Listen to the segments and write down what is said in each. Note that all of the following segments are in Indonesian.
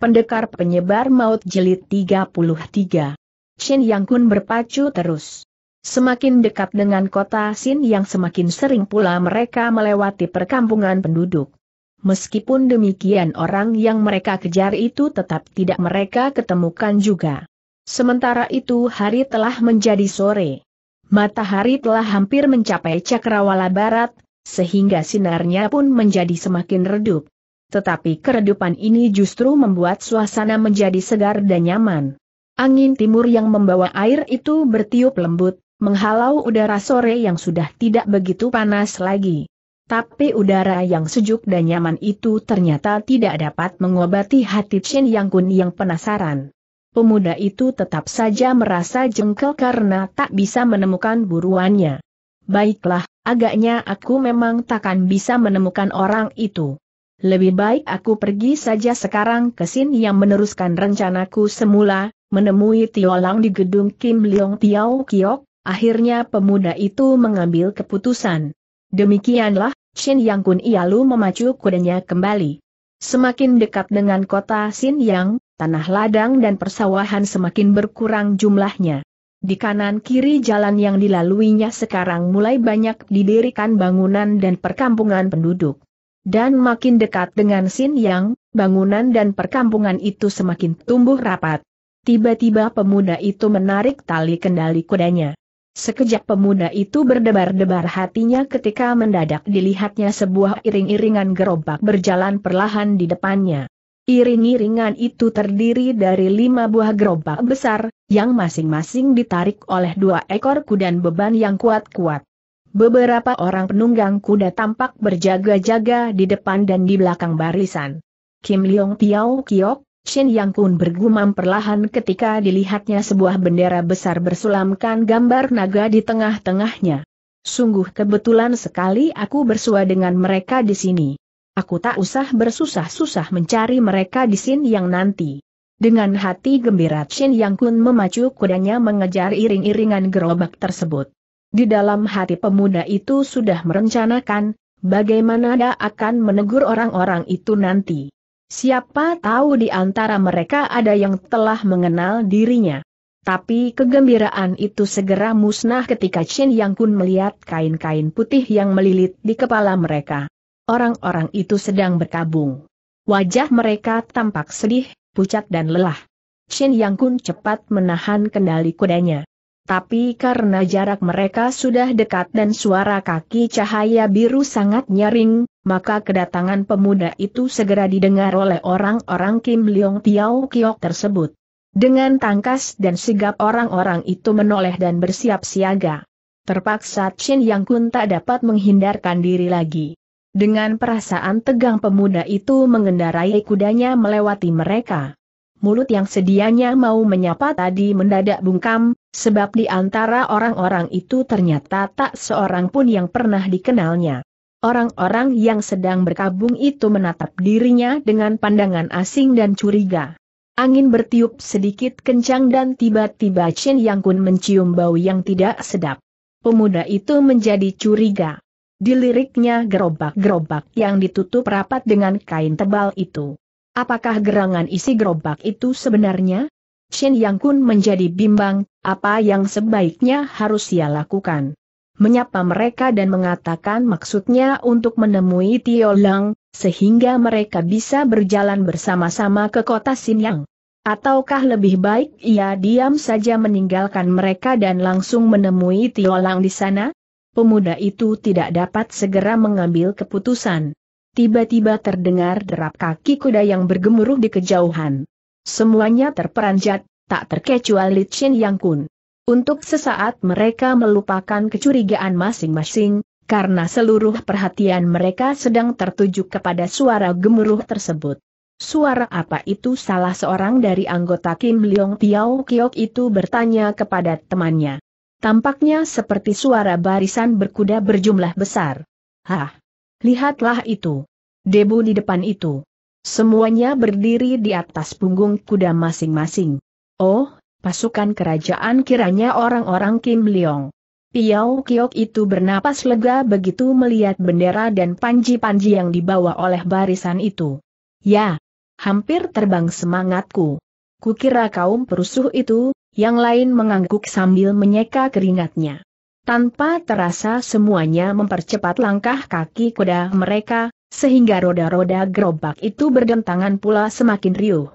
Pendekar Penyebar Maut Jelit 33. Shin Yang Kun berpacu terus. Semakin dekat dengan kota Sin yang semakin sering pula mereka melewati perkampungan penduduk. Meskipun demikian orang yang mereka kejar itu tetap tidak mereka ketemukan juga. Sementara itu hari telah menjadi sore. Matahari telah hampir mencapai cakrawala barat, sehingga sinarnya pun menjadi semakin redup tetapi keredupan ini justru membuat suasana menjadi segar dan nyaman. Angin timur yang membawa air itu bertiup lembut, menghalau udara sore yang sudah tidak begitu panas lagi. Tapi udara yang sejuk dan nyaman itu ternyata tidak dapat mengobati hati Chen Yang Kun yang penasaran. Pemuda itu tetap saja merasa jengkel karena tak bisa menemukan buruannya. Baiklah, agaknya aku memang takkan bisa menemukan orang itu lebih baik aku pergi saja sekarang ke Sin yang meneruskan rencanaku semula, menemui Tiolang di gedung Kim Leong Tiao Kiok, akhirnya pemuda itu mengambil keputusan. Demikianlah, Shin Yang Kun Ialu memacu kudanya kembali. Semakin dekat dengan kota Sin Yang, tanah ladang dan persawahan semakin berkurang jumlahnya. Di kanan kiri jalan yang dilaluinya sekarang mulai banyak didirikan bangunan dan perkampungan penduduk. Dan makin dekat dengan Sin Yang, bangunan dan perkampungan itu semakin tumbuh rapat. Tiba-tiba pemuda itu menarik tali kendali kudanya. Sekejap pemuda itu berdebar-debar hatinya ketika mendadak dilihatnya sebuah iring-iringan gerobak berjalan perlahan di depannya. Iring-iringan itu terdiri dari lima buah gerobak besar, yang masing-masing ditarik oleh dua ekor kuda beban yang kuat-kuat. Beberapa orang penunggang kuda tampak berjaga-jaga di depan dan di belakang barisan. Kim Leong Tiao Kiok, Shin Yang Kun bergumam perlahan ketika dilihatnya sebuah bendera besar bersulamkan gambar naga di tengah-tengahnya. Sungguh kebetulan sekali aku bersua dengan mereka di sini. Aku tak usah bersusah-susah mencari mereka di Shin Yang nanti. Dengan hati gembira Shin Yang Kun memacu kudanya mengejar iring-iringan gerobak tersebut. Di dalam hati pemuda itu sudah merencanakan, bagaimana dia akan menegur orang-orang itu nanti. Siapa tahu di antara mereka ada yang telah mengenal dirinya. Tapi kegembiraan itu segera musnah ketika Chin Yang Kun melihat kain-kain putih yang melilit di kepala mereka. Orang-orang itu sedang berkabung. Wajah mereka tampak sedih, pucat dan lelah. Chin Yang Kun cepat menahan kendali kudanya tapi karena jarak mereka sudah dekat dan suara kaki cahaya biru sangat nyaring, maka kedatangan pemuda itu segera didengar oleh orang-orang Kim Leong Tiao Kiok tersebut. Dengan tangkas dan sigap orang-orang itu menoleh dan bersiap siaga. Terpaksa Chin Yang Kun tak dapat menghindarkan diri lagi. Dengan perasaan tegang pemuda itu mengendarai kudanya melewati mereka mulut yang sedianya mau menyapa tadi mendadak bungkam, sebab di antara orang-orang itu ternyata tak seorang pun yang pernah dikenalnya. Orang-orang yang sedang berkabung itu menatap dirinya dengan pandangan asing dan curiga. Angin bertiup sedikit kencang dan tiba-tiba Chen Yang Kun mencium bau yang tidak sedap. Pemuda itu menjadi curiga. Diliriknya gerobak-gerobak yang ditutup rapat dengan kain tebal itu. Apakah gerangan isi gerobak itu sebenarnya? Shen Yang Kun menjadi bimbang, apa yang sebaiknya harus ia lakukan. Menyapa mereka dan mengatakan maksudnya untuk menemui Tio Lang, sehingga mereka bisa berjalan bersama-sama ke kota Yang. Ataukah lebih baik ia diam saja meninggalkan mereka dan langsung menemui Tio Lang di sana? Pemuda itu tidak dapat segera mengambil keputusan tiba-tiba terdengar derap kaki kuda yang bergemuruh di kejauhan. Semuanya terperanjat, tak terkecuali Chen Yang Kun. Untuk sesaat mereka melupakan kecurigaan masing-masing, karena seluruh perhatian mereka sedang tertuju kepada suara gemuruh tersebut. Suara apa itu salah seorang dari anggota Kim Leong Tiao Kiok itu bertanya kepada temannya. Tampaknya seperti suara barisan berkuda berjumlah besar. Hah, Lihatlah itu. Debu di depan itu. Semuanya berdiri di atas punggung kuda masing-masing. Oh, pasukan kerajaan kiranya orang-orang Kim Leong. Piao Kiok itu bernapas lega begitu melihat bendera dan panji-panji yang dibawa oleh barisan itu. Ya, hampir terbang semangatku. Kukira kaum perusuh itu, yang lain mengangguk sambil menyeka keringatnya. Tanpa terasa semuanya mempercepat langkah kaki kuda mereka, sehingga roda-roda gerobak itu berdentangan pula semakin riuh.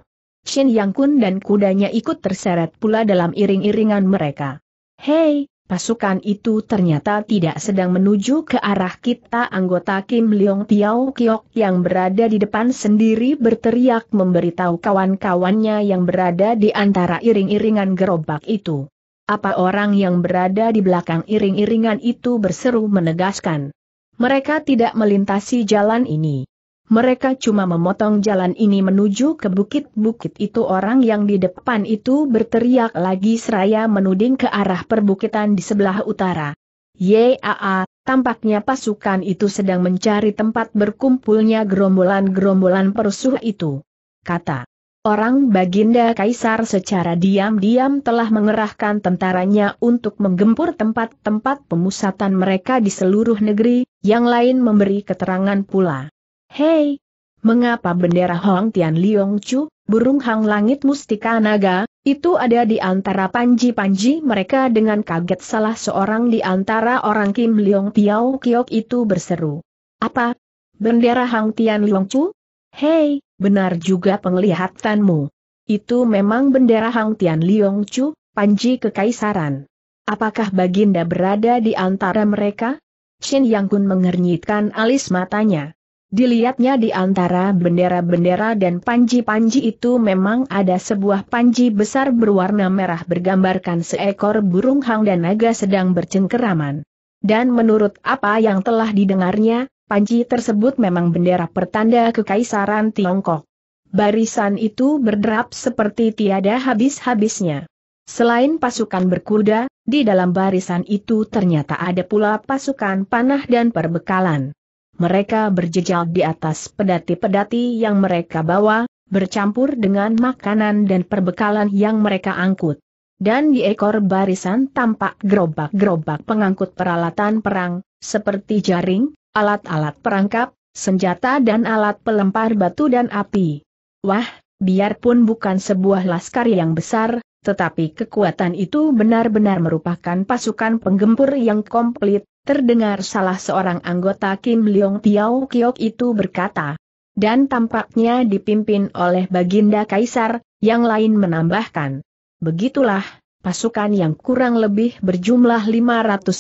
Shin Yang Kun dan kudanya ikut terseret pula dalam iring-iringan mereka. Hei, pasukan itu ternyata tidak sedang menuju ke arah kita anggota Kim Leong Tiao Kiok yang berada di depan sendiri berteriak memberitahu kawan-kawannya yang berada di antara iring-iringan gerobak itu. Apa orang yang berada di belakang iring-iringan itu berseru menegaskan. Mereka tidak melintasi jalan ini. Mereka cuma memotong jalan ini menuju ke bukit-bukit itu orang yang di depan itu berteriak lagi seraya menuding ke arah perbukitan di sebelah utara. Yaa, tampaknya pasukan itu sedang mencari tempat berkumpulnya gerombolan-gerombolan perusuh itu. Kata Orang Baginda Kaisar secara diam-diam telah mengerahkan tentaranya untuk menggempur tempat-tempat pemusatan mereka di seluruh negeri, yang lain memberi keterangan pula. Hei! Mengapa bendera Hong Tian Liong Chu, burung hang langit mustika naga, itu ada di antara panji-panji mereka dengan kaget salah seorang di antara orang Kim Liong Tiao Kiok itu berseru. Apa? Bendera Hang Tian Liong Chu? Hei! Benar juga penglihatanmu. Itu memang bendera Hang Tian Liong Chu, Panji Kekaisaran. Apakah Baginda berada di antara mereka? Shin Yang Kun mengernyitkan alis matanya. Dilihatnya di antara bendera-bendera dan panji-panji itu memang ada sebuah panji besar berwarna merah bergambarkan seekor burung hang dan naga sedang bercengkeraman. Dan menurut apa yang telah didengarnya, Panji tersebut memang bendera pertanda kekaisaran Tiongkok. Barisan itu berderap seperti tiada habis-habisnya. Selain pasukan berkuda, di dalam barisan itu ternyata ada pula pasukan panah dan perbekalan. Mereka berjejal di atas pedati-pedati yang mereka bawa, bercampur dengan makanan dan perbekalan yang mereka angkut. Dan di ekor barisan tampak gerobak-gerobak pengangkut peralatan perang, seperti jaring, alat-alat perangkap, senjata dan alat pelempar batu dan api. Wah, biarpun bukan sebuah laskar yang besar, tetapi kekuatan itu benar-benar merupakan pasukan penggempur yang komplit, terdengar salah seorang anggota Kim Leong Tiao Kiok itu berkata. Dan tampaknya dipimpin oleh Baginda Kaisar, yang lain menambahkan. Begitulah, pasukan yang kurang lebih berjumlah 500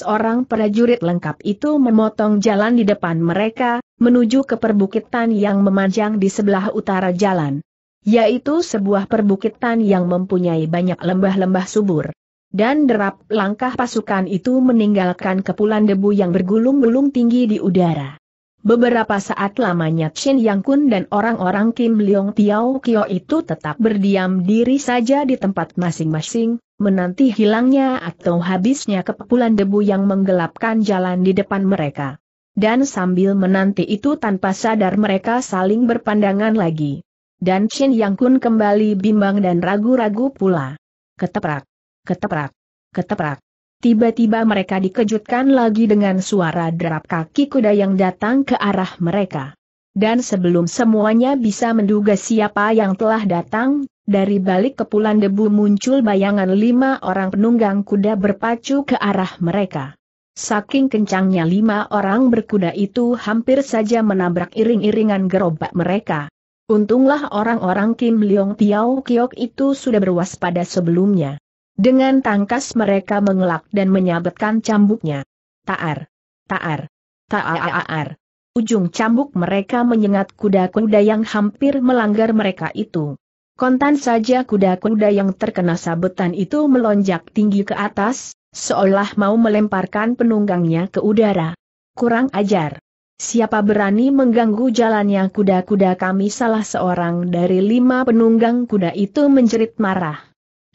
orang prajurit lengkap itu memotong jalan di depan mereka, menuju ke perbukitan yang memanjang di sebelah utara jalan. Yaitu sebuah perbukitan yang mempunyai banyak lembah-lembah subur. Dan derap langkah pasukan itu meninggalkan kepulan debu yang bergulung-gulung tinggi di udara. Beberapa saat lamanya Chen Yang Kun dan orang-orang Kim Leong Tiao Kio itu tetap berdiam diri saja di tempat masing-masing, menanti hilangnya atau habisnya kepulan debu yang menggelapkan jalan di depan mereka. Dan sambil menanti itu tanpa sadar mereka saling berpandangan lagi. Dan Chin Yang Kun kembali bimbang dan ragu-ragu pula. Keteprak. Keteprak. Keteprak. Tiba-tiba mereka dikejutkan lagi dengan suara derap kaki kuda yang datang ke arah mereka. Dan sebelum semuanya bisa menduga siapa yang telah datang, dari balik kepulan debu muncul bayangan lima orang penunggang kuda berpacu ke arah mereka. Saking kencangnya lima orang berkuda itu hampir saja menabrak iring-iringan gerobak mereka. Untunglah orang-orang Kim Leong Tiao Kiok itu sudah berwaspada sebelumnya. Dengan tangkas mereka mengelak dan menyabetkan cambuknya. Taar! Taar! Taar! Ujung cambuk mereka menyengat kuda-kuda yang hampir melanggar mereka itu. Kontan saja kuda-kuda yang terkena sabetan itu melonjak tinggi ke atas, seolah mau melemparkan penunggangnya ke udara. Kurang ajar. Siapa berani mengganggu jalannya kuda-kuda kami salah seorang dari lima penunggang kuda itu menjerit marah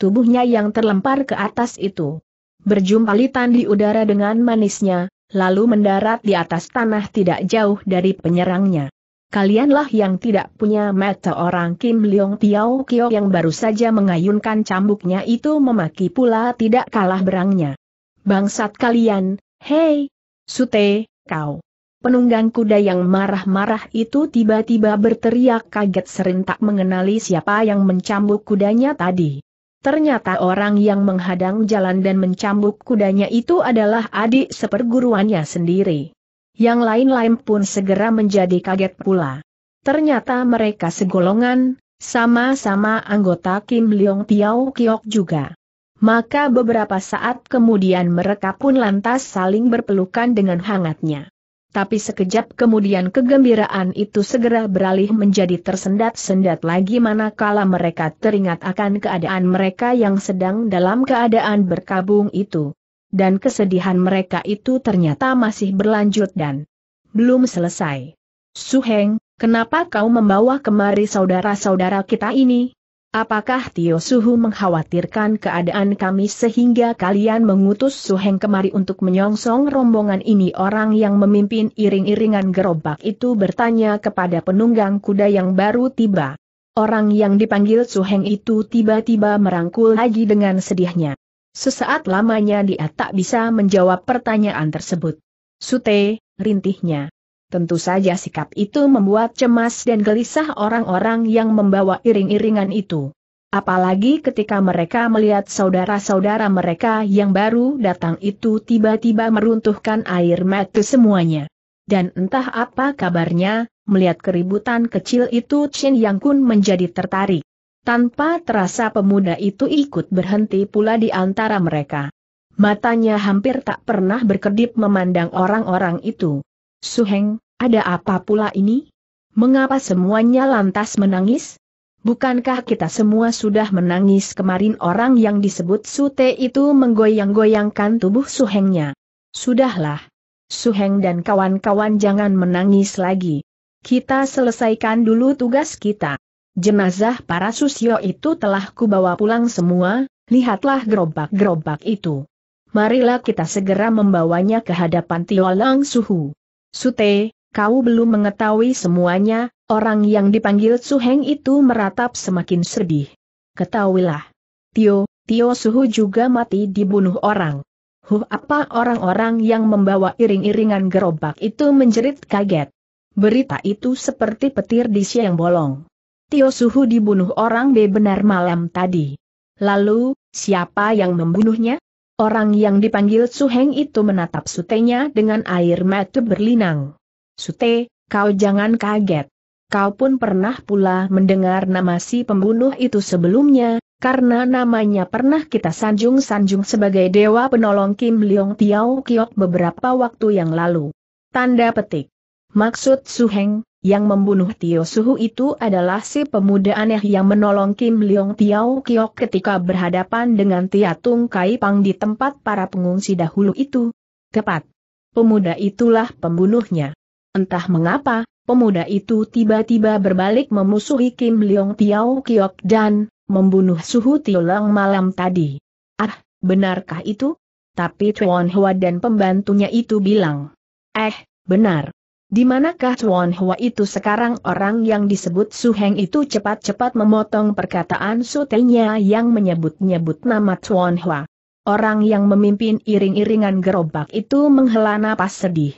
tubuhnya yang terlempar ke atas itu. Berjumpalitan di udara dengan manisnya, lalu mendarat di atas tanah tidak jauh dari penyerangnya. Kalianlah yang tidak punya mata orang Kim Leong Tiao Kio yang baru saja mengayunkan cambuknya itu memaki pula tidak kalah berangnya. Bangsat kalian, hei! Sute, kau! Penunggang kuda yang marah-marah itu tiba-tiba berteriak kaget serentak mengenali siapa yang mencambuk kudanya tadi. Ternyata orang yang menghadang jalan dan mencambuk kudanya itu adalah adik seperguruannya sendiri. Yang lain-lain pun segera menjadi kaget pula. Ternyata mereka segolongan, sama-sama anggota Kim Leong Piao Kiok juga. Maka beberapa saat kemudian mereka pun lantas saling berpelukan dengan hangatnya tapi sekejap kemudian kegembiraan itu segera beralih menjadi tersendat-sendat lagi manakala mereka teringat akan keadaan mereka yang sedang dalam keadaan berkabung itu. Dan kesedihan mereka itu ternyata masih berlanjut dan belum selesai. Suheng, kenapa kau membawa kemari saudara-saudara kita ini? Apakah Tio Suhu mengkhawatirkan keadaan kami sehingga kalian mengutus Suheng kemari untuk menyongsong rombongan ini? Orang yang memimpin iring-iringan gerobak itu bertanya kepada penunggang kuda yang baru tiba. Orang yang dipanggil Suheng itu tiba-tiba merangkul lagi dengan sedihnya. Sesaat lamanya dia tak bisa menjawab pertanyaan tersebut. Sute, rintihnya. Tentu saja sikap itu membuat cemas dan gelisah orang-orang yang membawa iring-iringan itu. Apalagi ketika mereka melihat saudara-saudara mereka yang baru datang itu tiba-tiba meruntuhkan air mata semuanya. Dan entah apa kabarnya, melihat keributan kecil itu Chen Yang Kun menjadi tertarik. Tanpa terasa pemuda itu ikut berhenti pula di antara mereka. Matanya hampir tak pernah berkedip memandang orang-orang itu. Suheng, ada apa pula ini? Mengapa semuanya lantas menangis? Bukankah kita semua sudah menangis kemarin orang yang disebut Sute itu menggoyang-goyangkan tubuh Suhengnya? Sudahlah. Suheng dan kawan-kawan jangan menangis lagi. Kita selesaikan dulu tugas kita. Jenazah para susio itu telah kubawa pulang semua, lihatlah gerobak-gerobak itu. Marilah kita segera membawanya ke hadapan Tiwalang Suhu. Sute, kau belum mengetahui semuanya, orang yang dipanggil Suheng itu meratap semakin sedih. Ketahuilah. Tio, Tio Suhu juga mati dibunuh orang. Huh apa orang-orang yang membawa iring-iringan gerobak itu menjerit kaget. Berita itu seperti petir di siang bolong. Tio Suhu dibunuh orang bebenar malam tadi. Lalu, siapa yang membunuhnya? Orang yang dipanggil Su Heng itu menatap sutenya dengan air mata berlinang. Sute, kau jangan kaget. Kau pun pernah pula mendengar nama si pembunuh itu sebelumnya, karena namanya pernah kita sanjung-sanjung sebagai dewa penolong Kim Leong Tiao Kiok beberapa waktu yang lalu. Tanda petik. Maksud Su Heng, yang membunuh Tio Suhu itu adalah si pemuda aneh yang menolong Kim Leong Tiao Kiok ketika berhadapan dengan Tia Tung Kai Pang di tempat para pengungsi dahulu itu. Tepat. Pemuda itulah pembunuhnya. Entah mengapa, pemuda itu tiba-tiba berbalik memusuhi Kim Leong Tiao Kiok dan membunuh Suhu Tio Lang malam tadi. Ah, benarkah itu? Tapi Chuan Hua dan pembantunya itu bilang. Eh, benar. Di manakah Chuan Hua itu sekarang orang yang disebut Su Heng itu cepat-cepat memotong perkataan sutenya yang menyebut-nyebut nama Chuan Hua. Orang yang memimpin iring-iringan gerobak itu menghela napas sedih.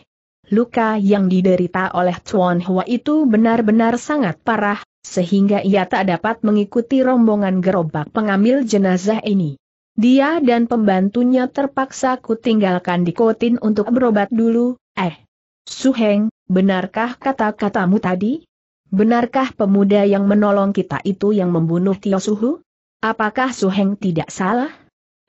Luka yang diderita oleh Chuan Hua itu benar-benar sangat parah, sehingga ia tak dapat mengikuti rombongan gerobak pengambil jenazah ini. Dia dan pembantunya terpaksa kutinggalkan di kotin untuk berobat dulu, eh. Suheng, benarkah kata-katamu tadi? Benarkah pemuda yang menolong kita itu yang membunuh Tio Suhu? Apakah Suheng tidak salah?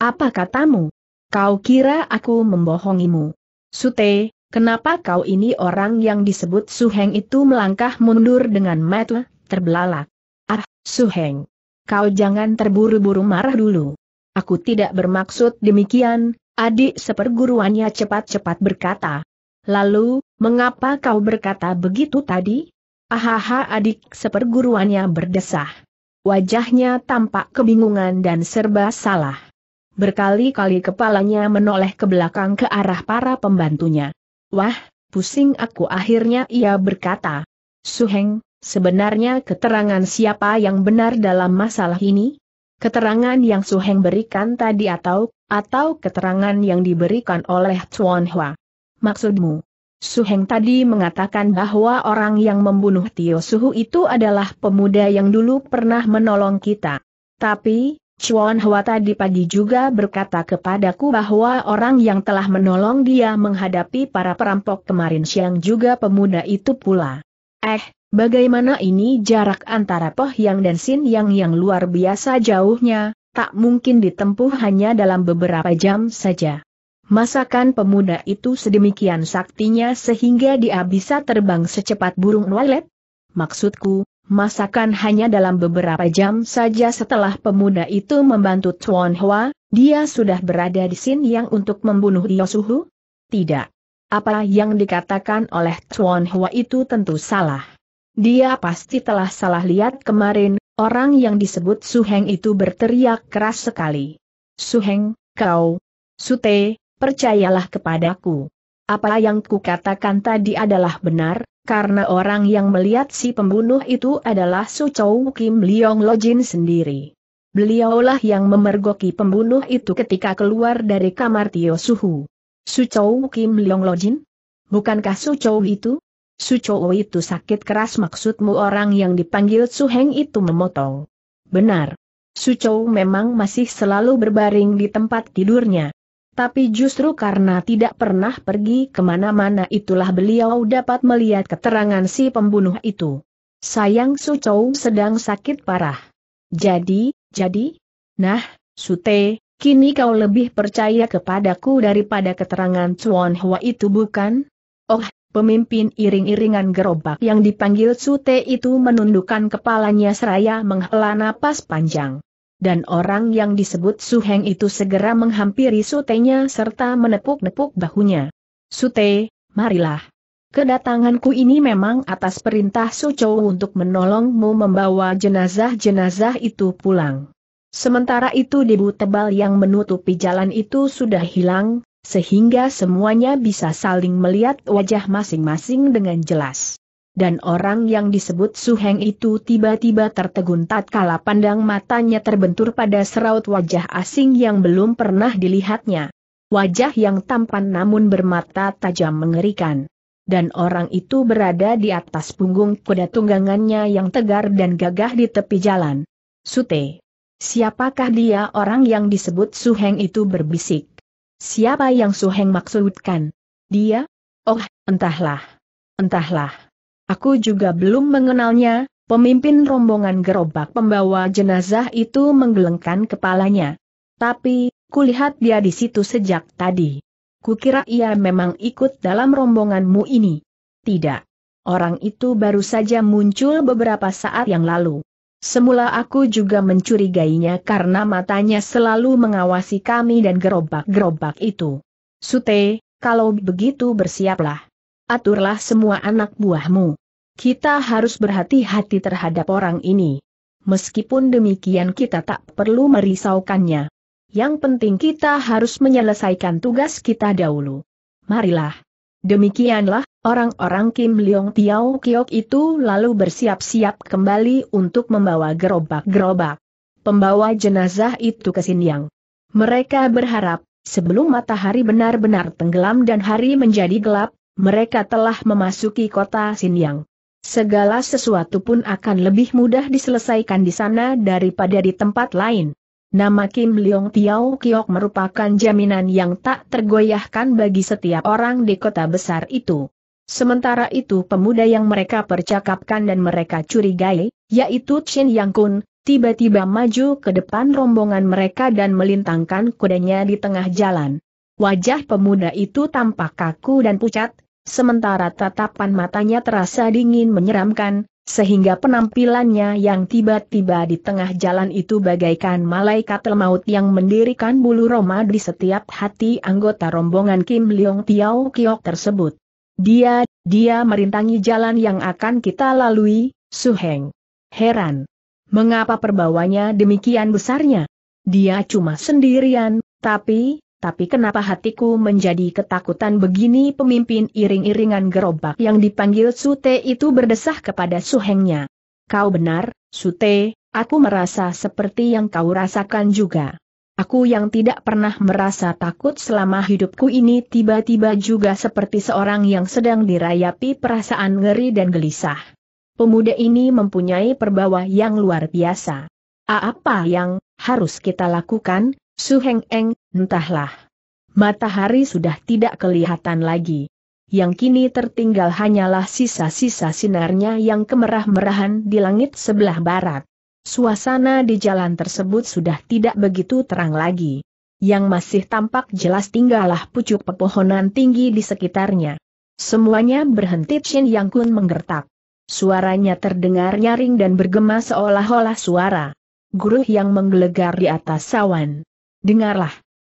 Apa katamu? Kau kira aku membohongimu? Sute, kenapa kau ini orang yang disebut Suheng itu melangkah mundur dengan mata terbelalak? Ah, Suheng. Kau jangan terburu-buru marah dulu. Aku tidak bermaksud demikian, adik seperguruannya cepat-cepat berkata. Lalu, Mengapa kau berkata begitu tadi? Ahaha adik seperguruannya berdesah. Wajahnya tampak kebingungan dan serba salah. Berkali-kali kepalanya menoleh ke belakang ke arah para pembantunya. Wah, pusing aku akhirnya ia berkata. Suheng, sebenarnya keterangan siapa yang benar dalam masalah ini? Keterangan yang Suheng berikan tadi atau, atau keterangan yang diberikan oleh Chuan Hua? Maksudmu? Suheng tadi mengatakan bahwa orang yang membunuh Tio Suhu itu adalah pemuda yang dulu pernah menolong kita. Tapi, Chuan Hua tadi pagi juga berkata kepadaku bahwa orang yang telah menolong dia menghadapi para perampok kemarin siang juga pemuda itu pula. Eh, bagaimana ini jarak antara Poh Yang dan Sin Yang yang luar biasa jauhnya, tak mungkin ditempuh hanya dalam beberapa jam saja. Masakan pemuda itu sedemikian saktinya sehingga dia bisa terbang secepat burung walet? Maksudku, masakan hanya dalam beberapa jam saja setelah pemuda itu membantu Tuan Hua, dia sudah berada di sini Yang untuk membunuh Yosuhu? Tidak. Apa yang dikatakan oleh Tuan Hua itu tentu salah. Dia pasti telah salah lihat kemarin, orang yang disebut Suheng itu berteriak keras sekali. Suheng, kau, Sute, percayalah kepadaku. Apa yang kukatakan tadi adalah benar, karena orang yang melihat si pembunuh itu adalah Su Chou Kim Leong Lojin sendiri. Beliaulah yang memergoki pembunuh itu ketika keluar dari kamar Tio Suhu. Su Chou Kim Leong Lojin? Bukankah Su Chou itu? Su Chou itu sakit keras maksudmu orang yang dipanggil Su Heng itu memotong. Benar. Su Chou memang masih selalu berbaring di tempat tidurnya. Tapi justru karena tidak pernah pergi kemana-mana itulah beliau dapat melihat keterangan si pembunuh itu. Sayang Su Chou sedang sakit parah. Jadi, jadi? Nah, Su Te, kini kau lebih percaya kepadaku daripada keterangan Chuan Hua itu bukan? Oh, pemimpin iring-iringan gerobak yang dipanggil Su Te itu menundukkan kepalanya seraya menghela napas panjang dan orang yang disebut Suheng itu segera menghampiri Sutenya serta menepuk-nepuk bahunya. Sute, marilah. Kedatanganku ini memang atas perintah Chou untuk menolongmu membawa jenazah-jenazah itu pulang. Sementara itu debu tebal yang menutupi jalan itu sudah hilang, sehingga semuanya bisa saling melihat wajah masing-masing dengan jelas dan orang yang disebut Su Heng itu tiba-tiba tertegun tatkala pandang matanya terbentur pada seraut wajah asing yang belum pernah dilihatnya. Wajah yang tampan namun bermata tajam mengerikan. Dan orang itu berada di atas punggung kuda tunggangannya yang tegar dan gagah di tepi jalan. Sute. Siapakah dia orang yang disebut Su Heng itu berbisik? Siapa yang Su Heng maksudkan? Dia? Oh, entahlah. Entahlah. Aku juga belum mengenalnya, pemimpin rombongan gerobak pembawa jenazah itu menggelengkan kepalanya. Tapi, kulihat dia di situ sejak tadi. Kukira ia memang ikut dalam rombonganmu ini. Tidak. Orang itu baru saja muncul beberapa saat yang lalu. Semula aku juga mencurigainya karena matanya selalu mengawasi kami dan gerobak-gerobak itu. Sute, kalau begitu bersiaplah aturlah semua anak buahmu. Kita harus berhati-hati terhadap orang ini. Meskipun demikian kita tak perlu merisaukannya. Yang penting kita harus menyelesaikan tugas kita dahulu. Marilah. Demikianlah, orang-orang Kim Leong Tiao Kiok itu lalu bersiap-siap kembali untuk membawa gerobak-gerobak. Pembawa jenazah itu ke Sinyang. Mereka berharap, sebelum matahari benar-benar tenggelam dan hari menjadi gelap, mereka telah memasuki kota Xinjiang. Segala sesuatu pun akan lebih mudah diselesaikan di sana daripada di tempat lain. Nama Kim Leong Tiao Kiok merupakan jaminan yang tak tergoyahkan bagi setiap orang di kota besar itu. Sementara itu pemuda yang mereka percakapkan dan mereka curigai, yaitu Chen Yang Kun, tiba-tiba maju ke depan rombongan mereka dan melintangkan kudanya di tengah jalan. Wajah pemuda itu tampak kaku dan pucat, sementara tatapan matanya terasa dingin menyeramkan, sehingga penampilannya yang tiba-tiba di tengah jalan itu bagaikan malaikat maut yang mendirikan bulu roma di setiap hati anggota rombongan Kim Leong Tiao Kiok tersebut. Dia, dia merintangi jalan yang akan kita lalui, Su Heng. Heran. Mengapa perbawanya demikian besarnya? Dia cuma sendirian, tapi, tapi kenapa hatiku menjadi ketakutan begini pemimpin iring-iringan gerobak yang dipanggil Sute itu berdesah kepada suhengnya. Kau benar, Sute, aku merasa seperti yang kau rasakan juga. Aku yang tidak pernah merasa takut selama hidupku ini tiba-tiba juga seperti seorang yang sedang dirayapi perasaan ngeri dan gelisah. Pemuda ini mempunyai perbawa yang luar biasa. Apa yang harus kita lakukan, suheng Eng, Entahlah. Matahari sudah tidak kelihatan lagi. Yang kini tertinggal hanyalah sisa-sisa sinarnya yang kemerah-merahan di langit sebelah barat. Suasana di jalan tersebut sudah tidak begitu terang lagi. Yang masih tampak jelas tinggallah pucuk pepohonan tinggi di sekitarnya. Semuanya berhenti Chin Yang Kun menggertak. Suaranya terdengar nyaring dan bergema seolah-olah suara. Guru yang menggelegar di atas sawan. Dengarlah.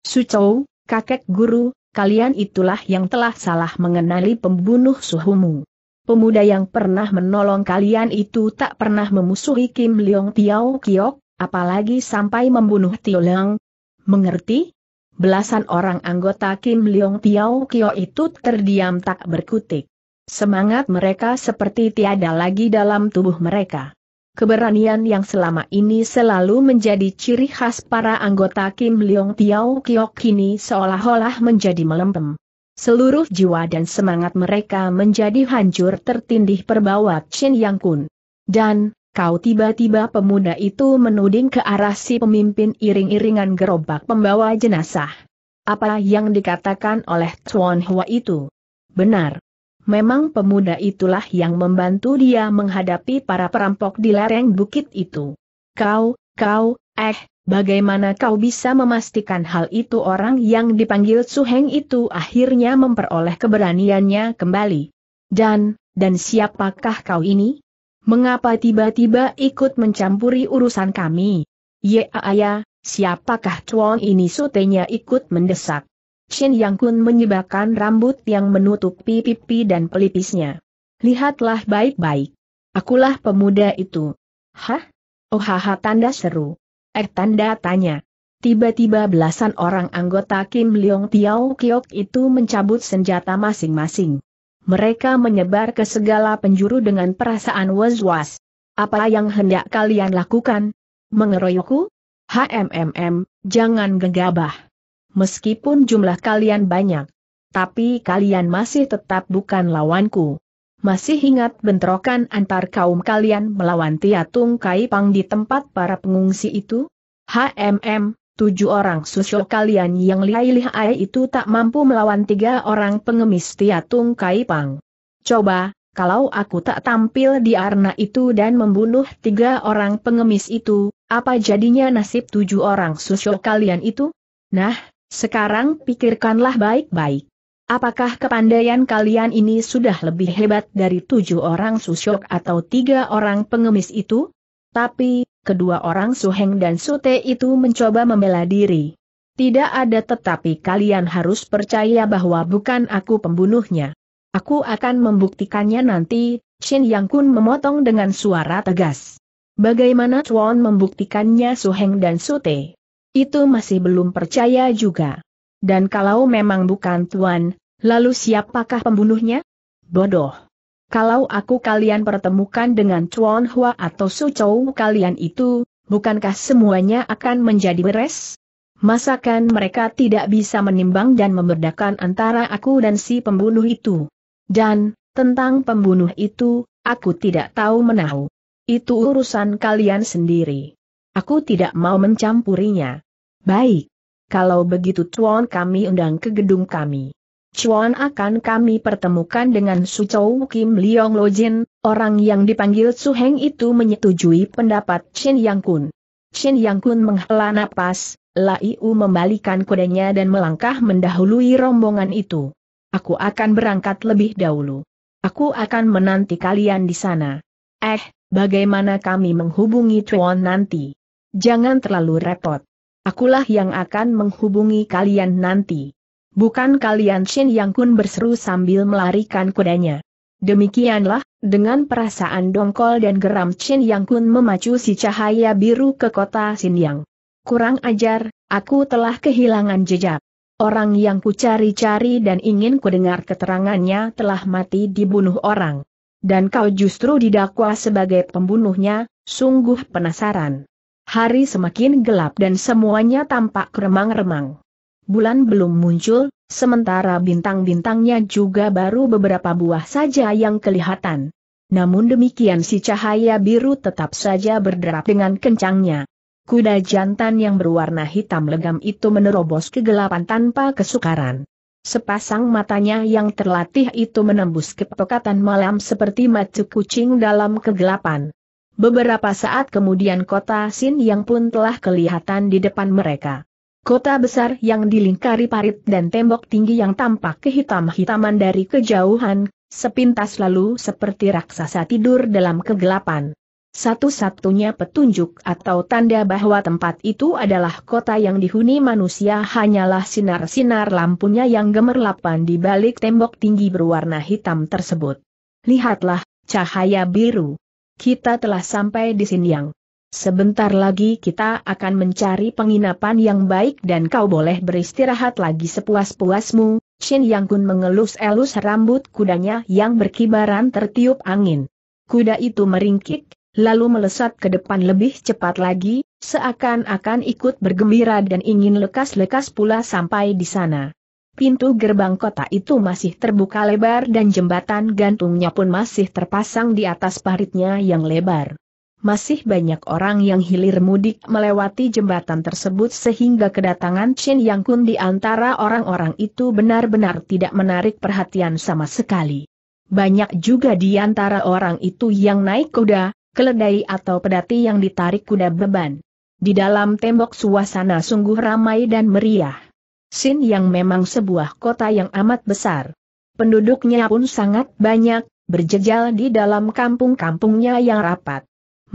Sucou, kakek guru, kalian itulah yang telah salah mengenali pembunuh suhumu. Pemuda yang pernah menolong kalian itu tak pernah memusuhi Kim Leong Tiao Kiok, apalagi sampai membunuh Tio Leong. Mengerti? Belasan orang anggota Kim Leong Tiao Kiok itu terdiam tak berkutik. Semangat mereka seperti tiada lagi dalam tubuh mereka. Keberanian yang selama ini selalu menjadi ciri khas para anggota Kim Leong Tiao Kiok kini seolah-olah menjadi melempem. Seluruh jiwa dan semangat mereka menjadi hancur tertindih perbawa Chen Yang Kun. Dan, kau tiba-tiba pemuda itu menuding ke arah si pemimpin iring-iringan gerobak pembawa jenazah. Apa yang dikatakan oleh Tuan Hua itu? Benar, Memang pemuda itulah yang membantu dia menghadapi para perampok di lereng bukit itu. Kau, kau, eh, bagaimana kau bisa memastikan hal itu orang yang dipanggil Suheng itu akhirnya memperoleh keberaniannya kembali. Dan, dan siapakah kau ini? Mengapa tiba-tiba ikut mencampuri urusan kami? Ya, ayah, siapakah Chuan ini sutenya ikut mendesak? Shin Yang Kun menyebabkan rambut yang menutupi pipi dan pelipisnya. Lihatlah baik-baik. Akulah pemuda itu. Hah? Oh haha tanda seru. Eh tanda tanya. Tiba-tiba belasan orang anggota Kim Leong Tiao Kiok itu mencabut senjata masing-masing. Mereka menyebar ke segala penjuru dengan perasaan was-was. Apa yang hendak kalian lakukan? Mengeroyokku? HMMM, jangan gegabah meskipun jumlah kalian banyak. Tapi kalian masih tetap bukan lawanku. Masih ingat bentrokan antar kaum kalian melawan Tiatung Kaipang di tempat para pengungsi itu? HMM, tujuh orang susul kalian yang lihai-lihai itu tak mampu melawan tiga orang pengemis Tiatung Kaipang. Coba, kalau aku tak tampil di arna itu dan membunuh tiga orang pengemis itu, apa jadinya nasib tujuh orang susul kalian itu? Nah, sekarang pikirkanlah baik-baik. Apakah kepandaian kalian ini sudah lebih hebat dari tujuh orang susyok atau tiga orang pengemis itu? Tapi, kedua orang suheng dan sute itu mencoba membela diri. Tidak ada tetapi kalian harus percaya bahwa bukan aku pembunuhnya. Aku akan membuktikannya nanti, Shin Yang Kun memotong dengan suara tegas. Bagaimana Chuan membuktikannya Suheng dan Sute? itu masih belum percaya juga. Dan kalau memang bukan Tuan, lalu siapakah pembunuhnya? Bodoh. Kalau aku kalian pertemukan dengan Chuan Hua atau Su Chou kalian itu, bukankah semuanya akan menjadi beres? Masakan mereka tidak bisa menimbang dan membedakan antara aku dan si pembunuh itu. Dan, tentang pembunuh itu, aku tidak tahu menahu. Itu urusan kalian sendiri. Aku tidak mau mencampurinya. Baik. Kalau begitu Chuan kami undang ke gedung kami. Chuan akan kami pertemukan dengan Su Chou Kim Liong Lo Jin, orang yang dipanggil Su Heng itu menyetujui pendapat Chin Yang Kun. Chin Yang Kun menghela napas, Lai U membalikan kudanya dan melangkah mendahului rombongan itu. Aku akan berangkat lebih dahulu. Aku akan menanti kalian di sana. Eh, bagaimana kami menghubungi Chuan nanti? Jangan terlalu repot. Akulah yang akan menghubungi kalian nanti. Bukan kalian Shin Yang Kun berseru sambil melarikan kudanya. Demikianlah, dengan perasaan dongkol dan geram Shin Yang Kun memacu si cahaya biru ke kota Xinyang. Kurang ajar, aku telah kehilangan jejak. Orang yang kucari-cari dan ingin kudengar keterangannya telah mati dibunuh orang. Dan kau justru didakwa sebagai pembunuhnya, sungguh penasaran. Hari semakin gelap dan semuanya tampak remang-remang. Bulan belum muncul, sementara bintang-bintangnya juga baru beberapa buah saja yang kelihatan. Namun demikian si cahaya biru tetap saja berderap dengan kencangnya. Kuda jantan yang berwarna hitam legam itu menerobos kegelapan tanpa kesukaran. Sepasang matanya yang terlatih itu menembus kepekatan malam seperti mata kucing dalam kegelapan. Beberapa saat kemudian kota Sin yang pun telah kelihatan di depan mereka. Kota besar yang dilingkari parit dan tembok tinggi yang tampak kehitam-hitaman dari kejauhan, sepintas lalu seperti raksasa tidur dalam kegelapan. Satu-satunya petunjuk atau tanda bahwa tempat itu adalah kota yang dihuni manusia hanyalah sinar-sinar lampunya yang gemerlapan di balik tembok tinggi berwarna hitam tersebut. Lihatlah, cahaya biru kita telah sampai di Yang. Sebentar lagi kita akan mencari penginapan yang baik dan kau boleh beristirahat lagi sepuas-puasmu, Shin Yang Kun mengelus-elus rambut kudanya yang berkibaran tertiup angin. Kuda itu meringkik, lalu melesat ke depan lebih cepat lagi, seakan-akan ikut bergembira dan ingin lekas-lekas pula sampai di sana. Pintu gerbang kota itu masih terbuka lebar dan jembatan gantungnya pun masih terpasang di atas paritnya yang lebar. Masih banyak orang yang hilir mudik melewati jembatan tersebut sehingga kedatangan Chen Yang Kun di antara orang-orang itu benar-benar tidak menarik perhatian sama sekali. Banyak juga di antara orang itu yang naik kuda, keledai atau pedati yang ditarik kuda beban. Di dalam tembok suasana sungguh ramai dan meriah. Sin yang memang sebuah kota yang amat besar. Penduduknya pun sangat banyak, berjejal di dalam kampung-kampungnya yang rapat.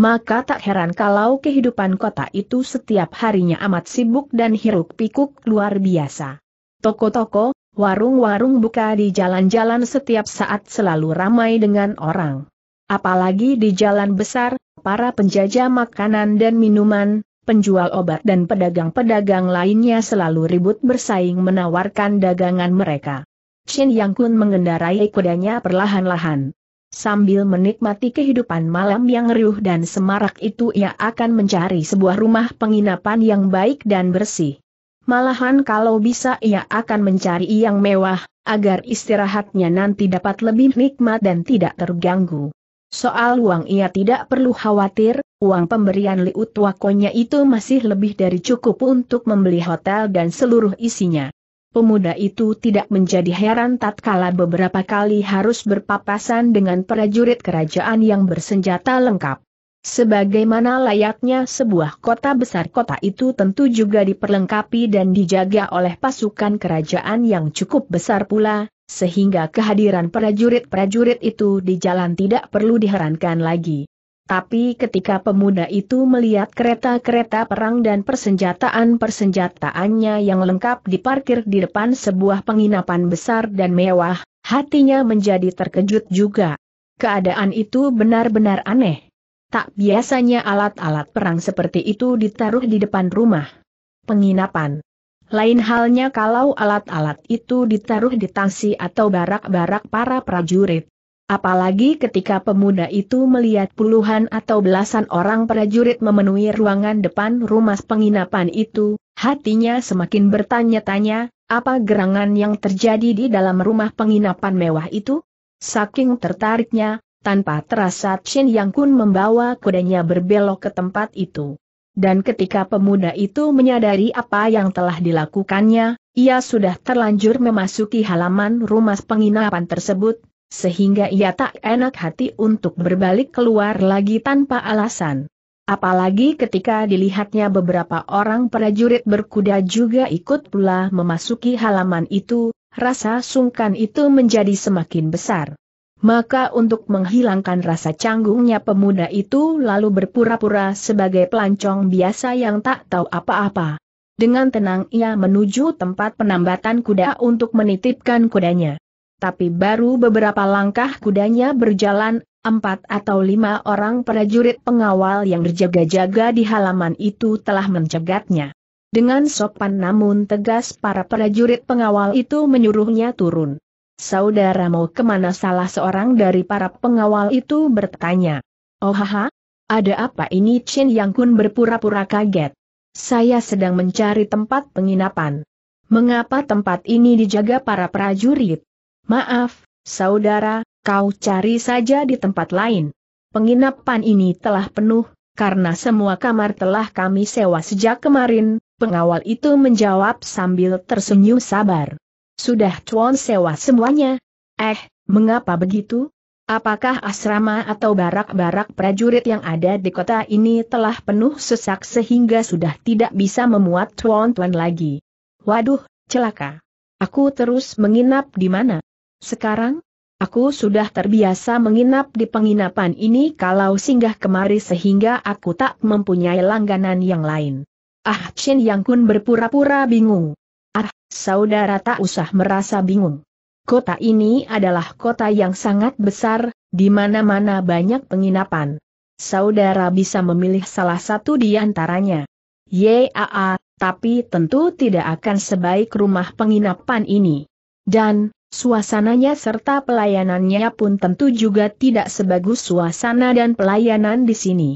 Maka tak heran kalau kehidupan kota itu setiap harinya amat sibuk dan hiruk-pikuk luar biasa. Toko-toko, warung-warung buka di jalan-jalan setiap saat selalu ramai dengan orang. Apalagi di jalan besar, para penjajah makanan dan minuman, penjual obat dan pedagang-pedagang lainnya selalu ribut bersaing menawarkan dagangan mereka. Shin Yang Kun mengendarai kudanya perlahan-lahan. Sambil menikmati kehidupan malam yang riuh dan semarak itu ia akan mencari sebuah rumah penginapan yang baik dan bersih. Malahan kalau bisa ia akan mencari yang mewah, agar istirahatnya nanti dapat lebih nikmat dan tidak terganggu. Soal uang ia tidak perlu khawatir, uang pemberian Liut Wakonya itu masih lebih dari cukup untuk membeli hotel dan seluruh isinya. Pemuda itu tidak menjadi heran tatkala beberapa kali harus berpapasan dengan prajurit kerajaan yang bersenjata lengkap. Sebagaimana layaknya sebuah kota besar kota itu tentu juga diperlengkapi dan dijaga oleh pasukan kerajaan yang cukup besar pula, sehingga kehadiran prajurit-prajurit itu di jalan tidak perlu diherankan lagi. Tapi ketika pemuda itu melihat kereta-kereta perang dan persenjataan-persenjataannya yang lengkap diparkir di depan sebuah penginapan besar dan mewah, hatinya menjadi terkejut juga. Keadaan itu benar-benar aneh. Tak biasanya alat-alat perang seperti itu ditaruh di depan rumah penginapan. Lain halnya kalau alat-alat itu ditaruh di tangsi atau barak-barak para prajurit. Apalagi ketika pemuda itu melihat puluhan atau belasan orang prajurit memenuhi ruangan depan rumah penginapan itu, hatinya semakin bertanya-tanya, apa gerangan yang terjadi di dalam rumah penginapan mewah itu? Saking tertariknya, tanpa terasa Chen Yang Kun membawa kudanya berbelok ke tempat itu. Dan ketika pemuda itu menyadari apa yang telah dilakukannya, ia sudah terlanjur memasuki halaman rumah penginapan tersebut, sehingga ia tak enak hati untuk berbalik keluar lagi tanpa alasan. Apalagi ketika dilihatnya beberapa orang prajurit berkuda juga ikut pula memasuki halaman itu, rasa sungkan itu menjadi semakin besar. Maka untuk menghilangkan rasa canggungnya pemuda itu lalu berpura-pura sebagai pelancong biasa yang tak tahu apa-apa. Dengan tenang ia menuju tempat penambatan kuda untuk menitipkan kudanya. Tapi baru beberapa langkah kudanya berjalan Empat atau lima orang prajurit pengawal yang berjaga-jaga di halaman itu telah mencegatnya. Dengan sopan namun tegas para prajurit pengawal itu menyuruhnya turun. Saudara mau kemana salah seorang dari para pengawal itu bertanya. Oh haha, ada apa ini Chin Yang Kun berpura-pura kaget. Saya sedang mencari tempat penginapan. Mengapa tempat ini dijaga para prajurit? Maaf, saudara, kau cari saja di tempat lain. Penginapan ini telah penuh, karena semua kamar telah kami sewa sejak kemarin, pengawal itu menjawab sambil tersenyum sabar. Sudah cuan sewa semuanya? Eh, mengapa begitu? Apakah asrama atau barak-barak prajurit yang ada di kota ini telah penuh sesak sehingga sudah tidak bisa memuat tuan-tuan lagi? Waduh, celaka. Aku terus menginap di mana? Sekarang? Aku sudah terbiasa menginap di penginapan ini kalau singgah kemari sehingga aku tak mempunyai langganan yang lain. Ah Shin Yang Kun berpura-pura bingung. Ah, saudara tak usah merasa bingung. Kota ini adalah kota yang sangat besar, di mana-mana banyak penginapan. Saudara bisa memilih salah satu di antaranya. Yaa, tapi tentu tidak akan sebaik rumah penginapan ini. Dan, suasananya serta pelayanannya pun tentu juga tidak sebagus suasana dan pelayanan di sini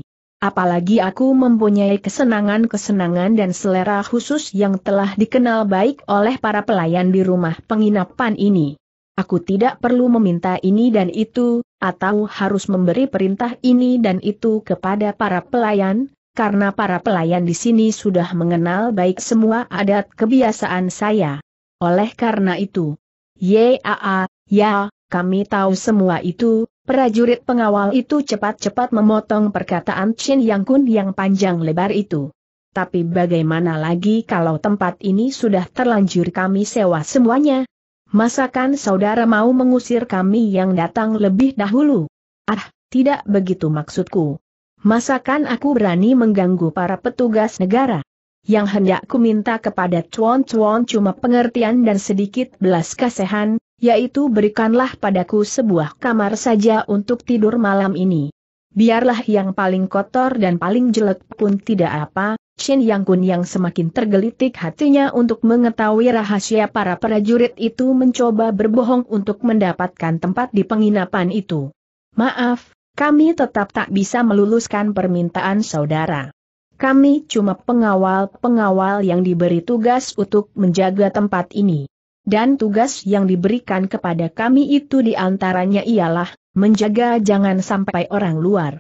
apalagi aku mempunyai kesenangan-kesenangan dan selera khusus yang telah dikenal baik oleh para pelayan di rumah penginapan ini. Aku tidak perlu meminta ini dan itu, atau harus memberi perintah ini dan itu kepada para pelayan, karena para pelayan di sini sudah mengenal baik semua adat kebiasaan saya. Oleh karena itu, yaa, ya, kami tahu semua itu, Prajurit pengawal itu cepat-cepat memotong perkataan Chin Yang Kun yang panjang lebar itu. Tapi bagaimana lagi kalau tempat ini sudah terlanjur kami sewa semuanya? Masakan saudara mau mengusir kami yang datang lebih dahulu? Ah, tidak begitu maksudku. Masakan aku berani mengganggu para petugas negara? Yang hendak ku minta kepada cuan-cuan cuma pengertian dan sedikit belas kasihan, yaitu berikanlah padaku sebuah kamar saja untuk tidur malam ini. Biarlah yang paling kotor dan paling jelek pun tidak apa, Shin Yang Kun yang semakin tergelitik hatinya untuk mengetahui rahasia para prajurit itu mencoba berbohong untuk mendapatkan tempat di penginapan itu. Maaf, kami tetap tak bisa meluluskan permintaan saudara. Kami cuma pengawal-pengawal yang diberi tugas untuk menjaga tempat ini dan tugas yang diberikan kepada kami itu diantaranya ialah, menjaga jangan sampai orang luar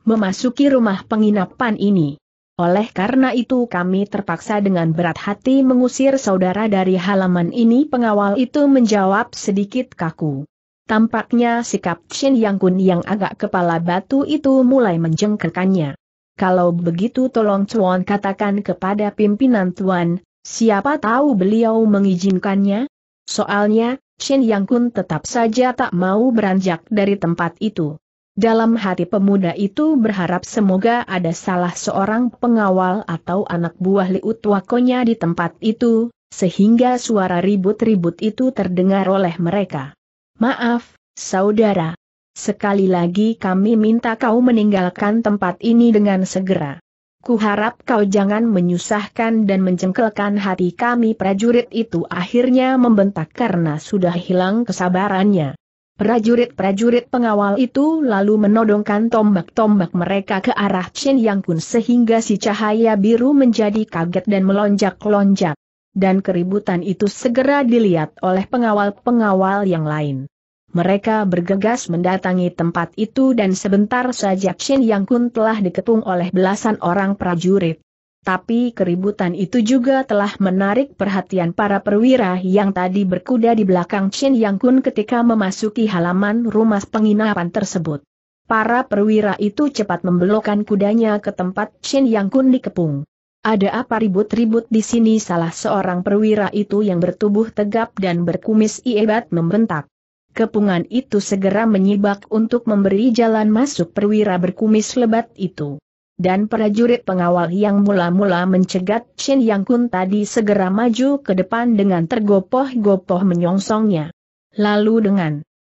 memasuki rumah penginapan ini. Oleh karena itu kami terpaksa dengan berat hati mengusir saudara dari halaman ini pengawal itu menjawab sedikit kaku. Tampaknya sikap Chin Yang Kun yang agak kepala batu itu mulai menjengkelkannya. Kalau begitu tolong Cuan katakan kepada pimpinan Tuan, Siapa tahu beliau mengizinkannya? Soalnya, Shen Yang Kun tetap saja tak mau beranjak dari tempat itu. Dalam hati pemuda itu berharap semoga ada salah seorang pengawal atau anak buah Liut Wakonya di tempat itu, sehingga suara ribut-ribut itu terdengar oleh mereka. Maaf, saudara. Sekali lagi kami minta kau meninggalkan tempat ini dengan segera. Kuharap kau jangan menyusahkan dan mencengkelkan hati kami prajurit itu akhirnya membentak karena sudah hilang kesabarannya. Prajurit-prajurit pengawal itu lalu menodongkan tombak-tombak mereka ke arah Chen Yang Kun sehingga si cahaya biru menjadi kaget dan melonjak-lonjak. Dan keributan itu segera dilihat oleh pengawal-pengawal yang lain. Mereka bergegas mendatangi tempat itu dan sebentar saja Chin Yang Kun telah dikepung oleh belasan orang prajurit. Tapi keributan itu juga telah menarik perhatian para perwira yang tadi berkuda di belakang Chin Yang Kun ketika memasuki halaman rumah penginapan tersebut. Para perwira itu cepat membelokkan kudanya ke tempat Chin Yang Kun dikepung. Ada apa ribut-ribut di sini salah seorang perwira itu yang bertubuh tegap dan berkumis iebat membentak. Kepungan itu segera menyibak untuk memberi jalan masuk perwira berkumis lebat itu. Dan prajurit pengawal yang mula-mula mencegat Chin Yang Kun tadi segera maju ke depan dengan tergopoh-gopoh menyongsongnya. Lalu dengan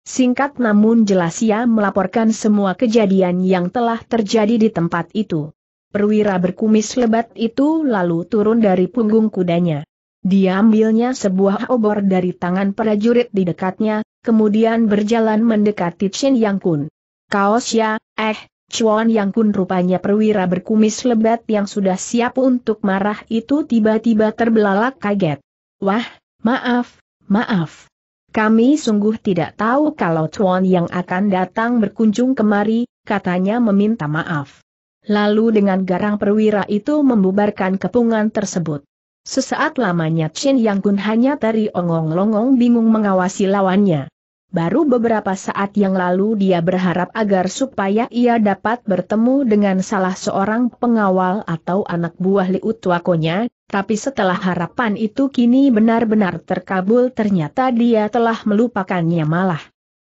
singkat namun jelas ia melaporkan semua kejadian yang telah terjadi di tempat itu. Perwira berkumis lebat itu lalu turun dari punggung kudanya. Diambilnya sebuah obor dari tangan prajurit di dekatnya, kemudian berjalan mendekati Chen Yang Kun. Kaos ya, eh, Chuan Yang Kun rupanya perwira berkumis lebat yang sudah siap untuk marah itu tiba-tiba terbelalak kaget. Wah, maaf, maaf. Kami sungguh tidak tahu kalau Chuan yang akan datang berkunjung kemari, katanya meminta maaf. Lalu dengan garang perwira itu membubarkan kepungan tersebut. Sesaat lamanya Chen Yang Kun hanya teri ongong-longong bingung mengawasi lawannya. Baru beberapa saat yang lalu dia berharap agar supaya ia dapat bertemu dengan salah seorang pengawal atau anak buah Liutwakonya, tapi setelah harapan itu kini benar-benar terkabul ternyata dia telah melupakannya malah.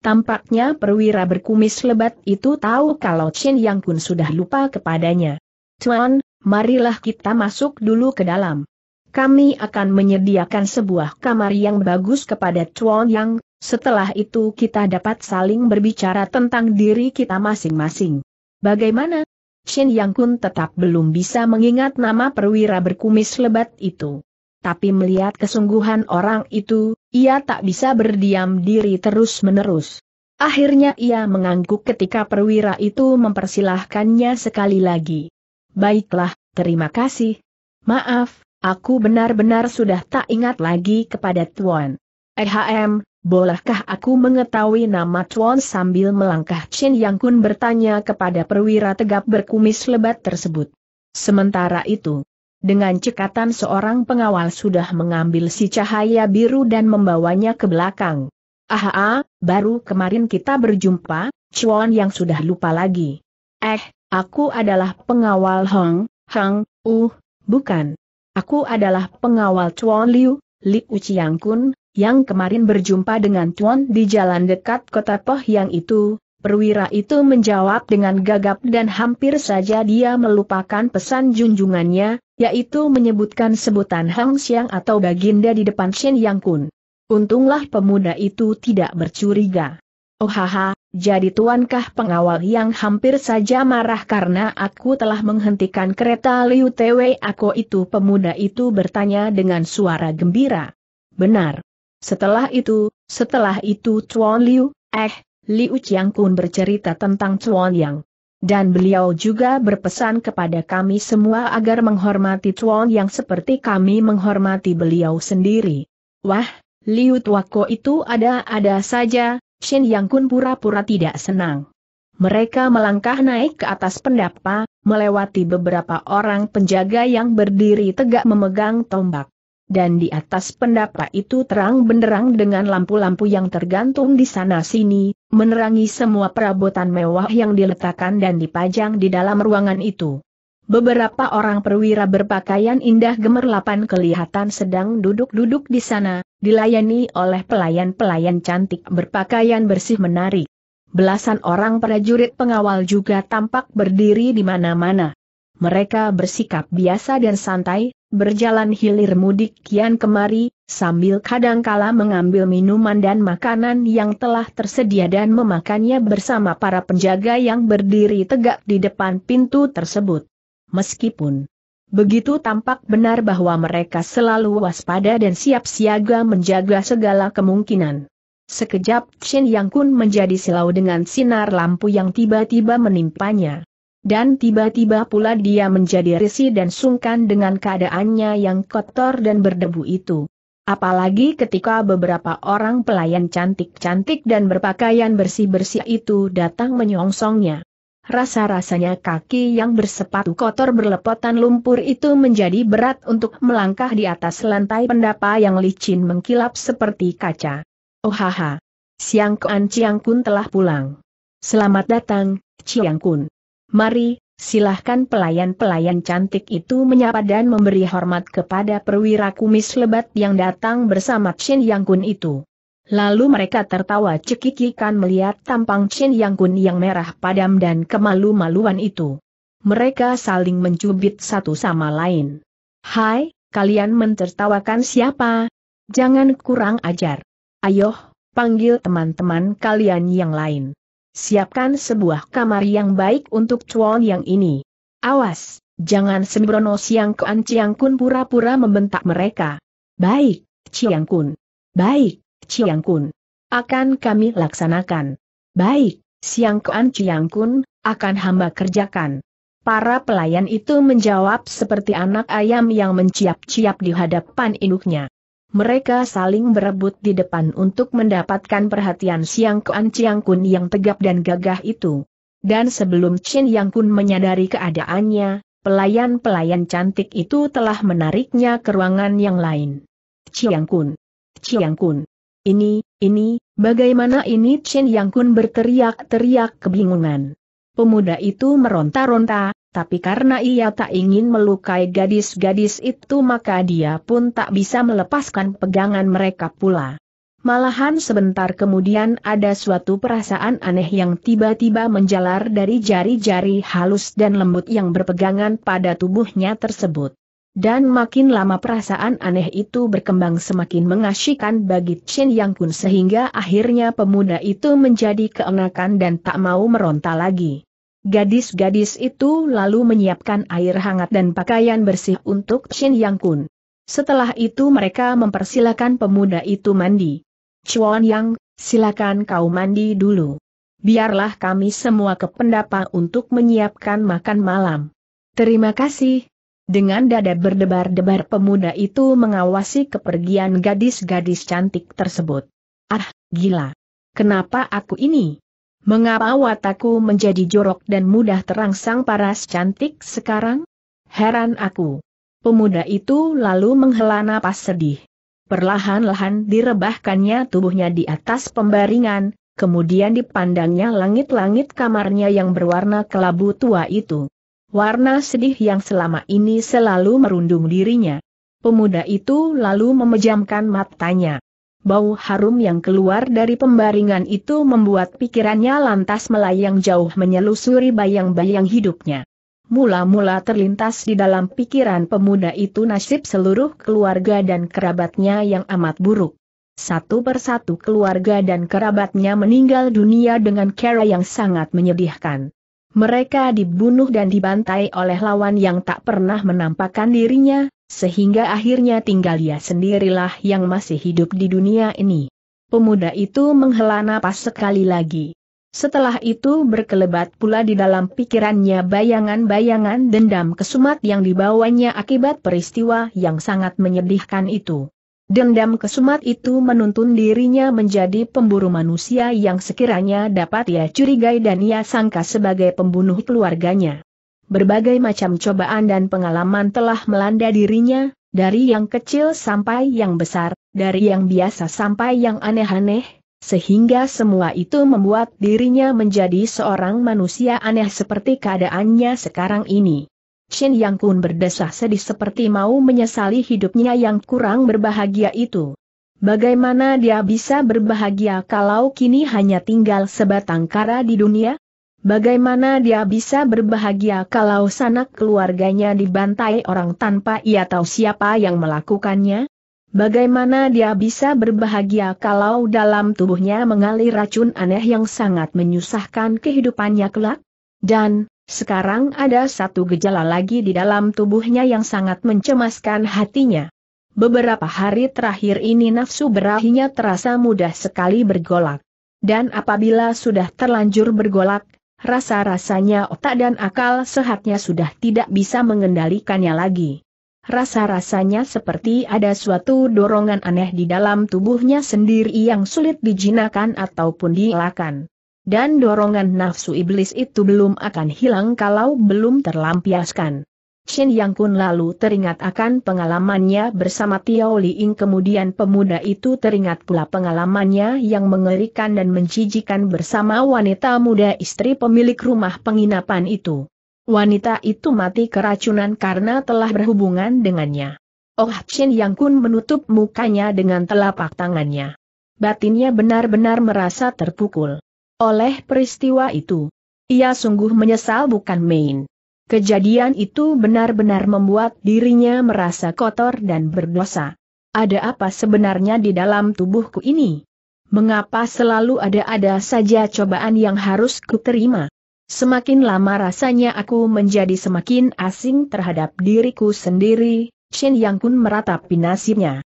Tampaknya perwira berkumis lebat itu tahu kalau Chen Yang pun sudah lupa kepadanya. Tuan, marilah kita masuk dulu ke dalam. Kami akan menyediakan sebuah kamar yang bagus kepada Tuan Yang, setelah itu kita dapat saling berbicara tentang diri kita masing-masing. Bagaimana? Shin Yang Kun tetap belum bisa mengingat nama perwira berkumis lebat itu. Tapi melihat kesungguhan orang itu, ia tak bisa berdiam diri terus-menerus. Akhirnya ia mengangguk ketika perwira itu mempersilahkannya sekali lagi. Baiklah, terima kasih. Maaf, aku benar-benar sudah tak ingat lagi kepada Tuan. EHM, bolehkah aku mengetahui nama Chuan sambil melangkah Chin Yang Kun bertanya kepada perwira tegap berkumis lebat tersebut. Sementara itu, dengan cekatan seorang pengawal sudah mengambil si cahaya biru dan membawanya ke belakang. Aha, ah, baru kemarin kita berjumpa, Chuan yang sudah lupa lagi. Eh, aku adalah pengawal Hong, Hong, uh, bukan. Aku adalah pengawal Chuan Liu, Li Uciang Kun, yang kemarin berjumpa dengan Tuan di jalan dekat kota Poh Yang itu, perwira itu menjawab dengan gagap dan hampir saja dia melupakan pesan junjungannya, yaitu menyebutkan sebutan Hang Xiang atau Baginda di depan Shen Yang Kun. Untunglah pemuda itu tidak bercuriga. Oh, haha, jadi tuankah pengawal yang hampir saja marah karena aku telah menghentikan kereta Liu Tewe aku itu pemuda itu bertanya dengan suara gembira. Benar, setelah itu, setelah itu Chuan Liu, eh, Liu Chiang Kun bercerita tentang Chuan Yang. Dan beliau juga berpesan kepada kami semua agar menghormati Chuan Yang seperti kami menghormati beliau sendiri. Wah, Liu Tuako itu ada-ada saja, Shen Yang Kun pura-pura tidak senang. Mereka melangkah naik ke atas pendapa, melewati beberapa orang penjaga yang berdiri tegak memegang tombak dan di atas pendapa itu terang benderang dengan lampu-lampu yang tergantung di sana-sini, menerangi semua perabotan mewah yang diletakkan dan dipajang di dalam ruangan itu. Beberapa orang perwira berpakaian indah gemerlapan kelihatan sedang duduk-duduk di sana, dilayani oleh pelayan-pelayan cantik berpakaian bersih menarik. Belasan orang prajurit pengawal juga tampak berdiri di mana-mana. Mereka bersikap biasa dan santai, berjalan hilir mudik kian kemari, sambil kadangkala mengambil minuman dan makanan yang telah tersedia dan memakannya bersama para penjaga yang berdiri tegak di depan pintu tersebut. Meskipun begitu tampak benar bahwa mereka selalu waspada dan siap siaga menjaga segala kemungkinan. Sekejap Shin Yang Kun menjadi silau dengan sinar lampu yang tiba-tiba menimpanya. Dan tiba-tiba pula dia menjadi risih dan sungkan dengan keadaannya yang kotor dan berdebu itu. Apalagi ketika beberapa orang pelayan cantik-cantik dan berpakaian bersih-bersih itu datang menyongsongnya. Rasa-rasanya kaki yang bersepatu kotor berlepotan lumpur itu menjadi berat untuk melangkah di atas lantai pendapa yang licin mengkilap seperti kaca. Oh haha! Siang Kuan Ciang Kun telah pulang. Selamat datang, Ciang Kun. Mari, silahkan pelayan-pelayan cantik itu menyapa dan memberi hormat kepada perwira kumis lebat yang datang bersama Chin Yang Kun itu. Lalu mereka tertawa cekikikan melihat tampang Chin Yang Kun yang merah padam dan kemalu-maluan itu. Mereka saling mencubit satu sama lain. Hai, kalian mentertawakan siapa? Jangan kurang ajar. Ayo, panggil teman-teman kalian yang lain siapkan sebuah kamar yang baik untuk cuan yang ini. Awas, jangan sembrono Siang Kuan Ciang Kun pura-pura membentak mereka. Baik, Ciang Kun. Baik, Ciang Kun. Akan kami laksanakan. Baik, Siang Kuan Ciang Kun, akan hamba kerjakan. Para pelayan itu menjawab seperti anak ayam yang menciap-ciap di hadapan induknya. Mereka saling berebut di depan untuk mendapatkan perhatian Siang Kuan Chiang Kun yang tegap dan gagah itu. Dan sebelum Chin Yang Kun menyadari keadaannya, pelayan-pelayan cantik itu telah menariknya ke ruangan yang lain. Chiang Kun. Chiang Kun. Ini, ini, bagaimana ini Chin Yang Kun berteriak-teriak kebingungan. Pemuda itu meronta-ronta, tapi karena ia tak ingin melukai gadis-gadis itu maka dia pun tak bisa melepaskan pegangan mereka pula. Malahan sebentar kemudian ada suatu perasaan aneh yang tiba-tiba menjalar dari jari-jari halus dan lembut yang berpegangan pada tubuhnya tersebut. Dan makin lama perasaan aneh itu berkembang semakin mengasyikan bagi Chen Yang Kun sehingga akhirnya pemuda itu menjadi keenakan dan tak mau meronta lagi. Gadis-gadis itu lalu menyiapkan air hangat dan pakaian bersih untuk Shin Yang Kun. Setelah itu mereka mempersilahkan pemuda itu mandi. Chuan Yang, silakan kau mandi dulu. Biarlah kami semua ke pendapa untuk menyiapkan makan malam. Terima kasih. Dengan dada berdebar-debar pemuda itu mengawasi kepergian gadis-gadis cantik tersebut. Ah, gila. Kenapa aku ini? Mengapa watakku menjadi jorok dan mudah terangsang paras cantik sekarang? Heran aku. Pemuda itu lalu menghela napas sedih. Perlahan-lahan direbahkannya tubuhnya di atas pembaringan, kemudian dipandangnya langit-langit kamarnya yang berwarna kelabu tua itu. Warna sedih yang selama ini selalu merundung dirinya. Pemuda itu lalu memejamkan matanya. Bau harum yang keluar dari pembaringan itu membuat pikirannya lantas melayang jauh menyelusuri bayang-bayang hidupnya. Mula-mula terlintas di dalam pikiran pemuda itu nasib seluruh keluarga dan kerabatnya yang amat buruk. Satu persatu keluarga dan kerabatnya meninggal dunia dengan cara yang sangat menyedihkan. Mereka dibunuh dan dibantai oleh lawan yang tak pernah menampakkan dirinya, sehingga akhirnya tinggal ia sendirilah yang masih hidup di dunia ini. Pemuda itu menghela napas sekali lagi. Setelah itu berkelebat pula di dalam pikirannya bayangan-bayangan dendam kesumat yang dibawanya akibat peristiwa yang sangat menyedihkan itu. Dendam kesumat itu menuntun dirinya menjadi pemburu manusia yang sekiranya dapat ia curigai dan ia sangka sebagai pembunuh keluarganya. Berbagai macam cobaan dan pengalaman telah melanda dirinya, dari yang kecil sampai yang besar, dari yang biasa sampai yang aneh-aneh, sehingga semua itu membuat dirinya menjadi seorang manusia aneh seperti keadaannya sekarang ini. Shin Yang Kun berdesah sedih seperti mau menyesali hidupnya yang kurang berbahagia itu. Bagaimana dia bisa berbahagia kalau kini hanya tinggal sebatang kara di dunia? Bagaimana dia bisa berbahagia kalau sanak keluarganya dibantai orang tanpa ia tahu siapa yang melakukannya? Bagaimana dia bisa berbahagia kalau dalam tubuhnya mengalir racun aneh yang sangat menyusahkan kehidupannya kelak? Dan, sekarang ada satu gejala lagi di dalam tubuhnya yang sangat mencemaskan hatinya. Beberapa hari terakhir ini nafsu berahinya terasa mudah sekali bergolak. Dan apabila sudah terlanjur bergolak, rasa-rasanya otak dan akal sehatnya sudah tidak bisa mengendalikannya lagi. Rasa-rasanya seperti ada suatu dorongan aneh di dalam tubuhnya sendiri yang sulit dijinakan ataupun dielakkan. Dan dorongan nafsu iblis itu belum akan hilang kalau belum terlampiaskan. Chen Yang Kun lalu teringat akan pengalamannya bersama Tiao Ying kemudian pemuda itu teringat pula pengalamannya yang mengerikan dan menjijikan bersama wanita muda istri pemilik rumah penginapan itu. Wanita itu mati keracunan karena telah berhubungan dengannya. Oh Chen Yang Kun menutup mukanya dengan telapak tangannya. Batinnya benar-benar merasa terpukul. Oleh peristiwa itu, ia sungguh menyesal bukan main. Kejadian itu benar-benar membuat dirinya merasa kotor dan berdosa. Ada apa sebenarnya di dalam tubuhku ini? Mengapa selalu ada-ada saja cobaan yang harus terima? Semakin lama rasanya aku menjadi semakin asing terhadap diriku sendiri, Chen Yang Kun meratapi nasibnya.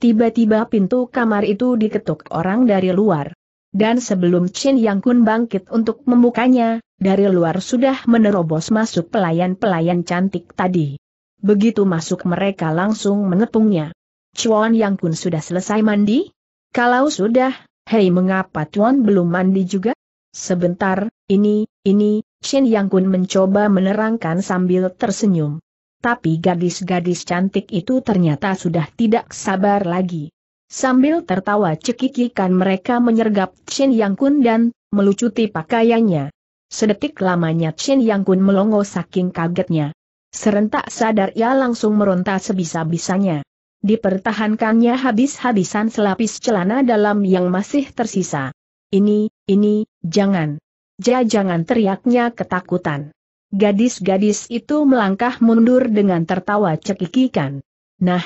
Tiba-tiba pintu kamar itu diketuk orang dari luar. Dan sebelum Chin Yang Kun bangkit untuk membukanya, dari luar sudah menerobos masuk pelayan-pelayan cantik tadi. Begitu masuk mereka langsung mengepungnya. Chuan Yang Kun sudah selesai mandi? Kalau sudah, hei mengapa Chuan belum mandi juga? Sebentar, ini, ini, Shin Yang Kun mencoba menerangkan sambil tersenyum tapi gadis-gadis cantik itu ternyata sudah tidak sabar lagi. Sambil tertawa cekikikan mereka menyergap Chen Yang Kun dan melucuti pakaiannya. Sedetik lamanya Chen Yang Kun melongo saking kagetnya. Serentak sadar ia langsung meronta sebisa-bisanya. Dipertahankannya habis-habisan selapis celana dalam yang masih tersisa. Ini, ini, jangan. Ja jangan teriaknya ketakutan. Gadis-gadis itu melangkah mundur dengan tertawa cekikikan. Nah,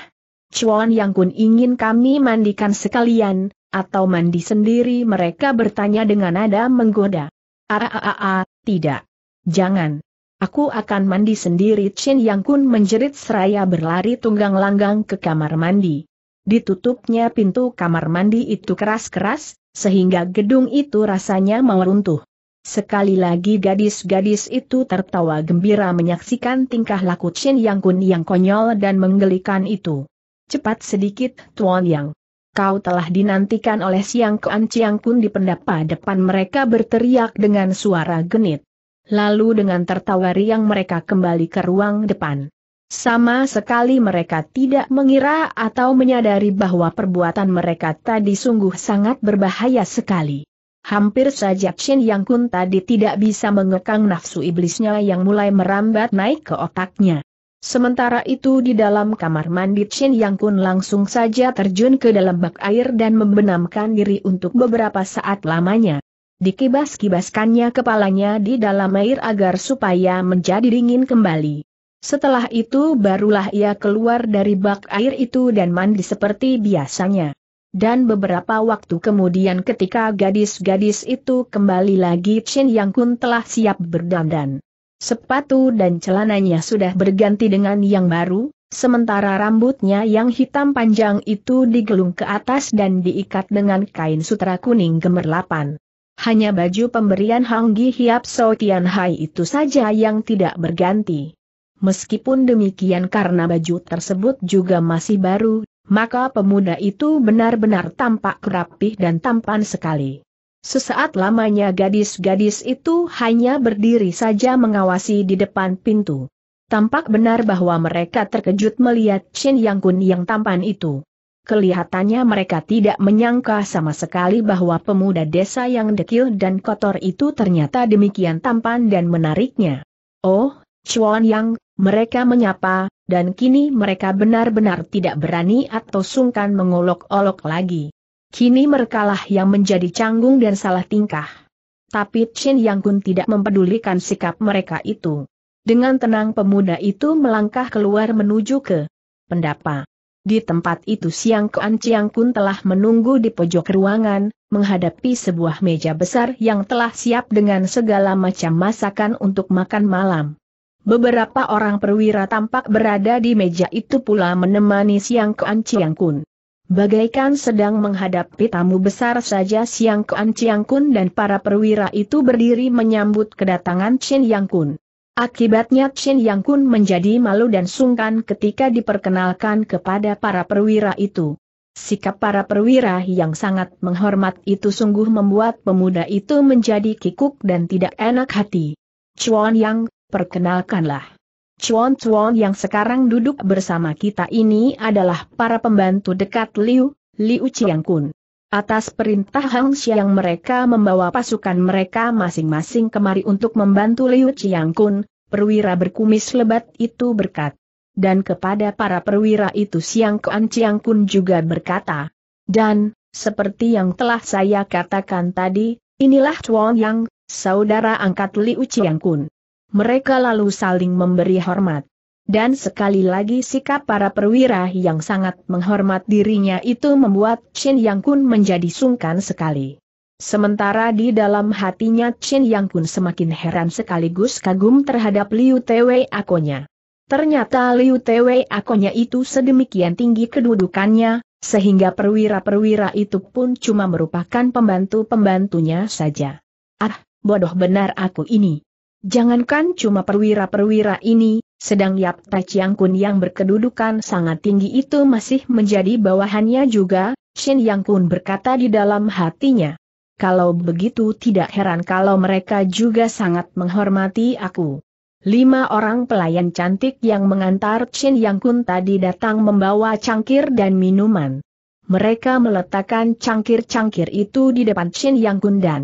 Chuan Yang Kun ingin kami mandikan sekalian, atau mandi sendiri mereka bertanya dengan nada menggoda. Aaaa, ah, ah, ah, tidak. Jangan. Aku akan mandi sendiri Chin Yang Kun menjerit seraya berlari tunggang langgang ke kamar mandi. Ditutupnya pintu kamar mandi itu keras-keras, sehingga gedung itu rasanya mau runtuh. Sekali lagi gadis-gadis itu tertawa gembira menyaksikan tingkah laku Chin Yang Kun yang konyol dan menggelikan itu. Cepat sedikit, Tuan Yang. Kau telah dinantikan oleh Siang Kuan Chiang Kun di pendapa depan mereka berteriak dengan suara genit. Lalu dengan tertawa riang mereka kembali ke ruang depan. Sama sekali mereka tidak mengira atau menyadari bahwa perbuatan mereka tadi sungguh sangat berbahaya sekali. Hampir saja Chin Yang Kun tadi tidak bisa mengekang nafsu iblisnya yang mulai merambat naik ke otaknya. Sementara itu di dalam kamar mandi Chin Yang Kun langsung saja terjun ke dalam bak air dan membenamkan diri untuk beberapa saat lamanya. Dikibas-kibaskannya kepalanya di dalam air agar supaya menjadi dingin kembali. Setelah itu barulah ia keluar dari bak air itu dan mandi seperti biasanya. Dan beberapa waktu kemudian ketika gadis-gadis itu kembali lagi Chin Yang Kun telah siap berdandan. Sepatu dan celananya sudah berganti dengan yang baru, sementara rambutnya yang hitam panjang itu digelung ke atas dan diikat dengan kain sutra kuning gemerlapan. Hanya baju pemberian Hang Gi Hiap So Tian Hai itu saja yang tidak berganti. Meskipun demikian karena baju tersebut juga masih baru, maka pemuda itu benar-benar tampak kerapih dan tampan sekali. Sesaat lamanya gadis-gadis itu hanya berdiri saja mengawasi di depan pintu. Tampak benar bahwa mereka terkejut melihat Chin Yang Kun yang tampan itu. Kelihatannya mereka tidak menyangka sama sekali bahwa pemuda desa yang dekil dan kotor itu ternyata demikian tampan dan menariknya. Oh, Chuan Yang, mereka menyapa, dan kini mereka benar-benar tidak berani atau sungkan mengolok-olok lagi. Kini merekalah yang menjadi canggung dan salah tingkah. Tapi Chin Yang Kun tidak mempedulikan sikap mereka itu. Dengan tenang pemuda itu melangkah keluar menuju ke pendapa. Di tempat itu Siang Kuan Chiang Kun telah menunggu di pojok ruangan, menghadapi sebuah meja besar yang telah siap dengan segala macam masakan untuk makan malam. Beberapa orang perwira tampak berada di meja itu pula menemani Siang Kuan Chiang Kun. Bagaikan sedang menghadapi tamu besar saja Siang Kuan Chiang Kun dan para perwira itu berdiri menyambut kedatangan Chen Yang Kun. Akibatnya Chen Yang Kun menjadi malu dan sungkan ketika diperkenalkan kepada para perwira itu. Sikap para perwira yang sangat menghormat itu sungguh membuat pemuda itu menjadi kikuk dan tidak enak hati. Chuan Yang, perkenalkanlah. Chuan Chuan yang sekarang duduk bersama kita ini adalah para pembantu dekat Liu, Liu Chiangkun. Atas perintah Hang Xiang mereka membawa pasukan mereka masing-masing kemari untuk membantu Liu Chiangkun, perwira berkumis lebat itu berkat. Dan kepada para perwira itu Siang Kuan Chiangkun juga berkata. Dan, seperti yang telah saya katakan tadi, inilah Chuan Yang, saudara angkat Liu Chiangkun mereka lalu saling memberi hormat. Dan sekali lagi sikap para perwira yang sangat menghormat dirinya itu membuat Chin Yang Kun menjadi sungkan sekali. Sementara di dalam hatinya Chin Yang Kun semakin heran sekaligus kagum terhadap Liu Tewei Akonya. Ternyata Liu Tewei Akonya itu sedemikian tinggi kedudukannya, sehingga perwira-perwira itu pun cuma merupakan pembantu-pembantunya saja. Ah, bodoh benar aku ini. Jangankan cuma perwira-perwira ini, sedang Yap Tachiang Kun yang berkedudukan sangat tinggi itu masih menjadi bawahannya juga, Shin Yang Kun berkata di dalam hatinya. Kalau begitu tidak heran kalau mereka juga sangat menghormati aku. Lima orang pelayan cantik yang mengantar Chin Yang Kun tadi datang membawa cangkir dan minuman. Mereka meletakkan cangkir-cangkir itu di depan Chin Yang Kun dan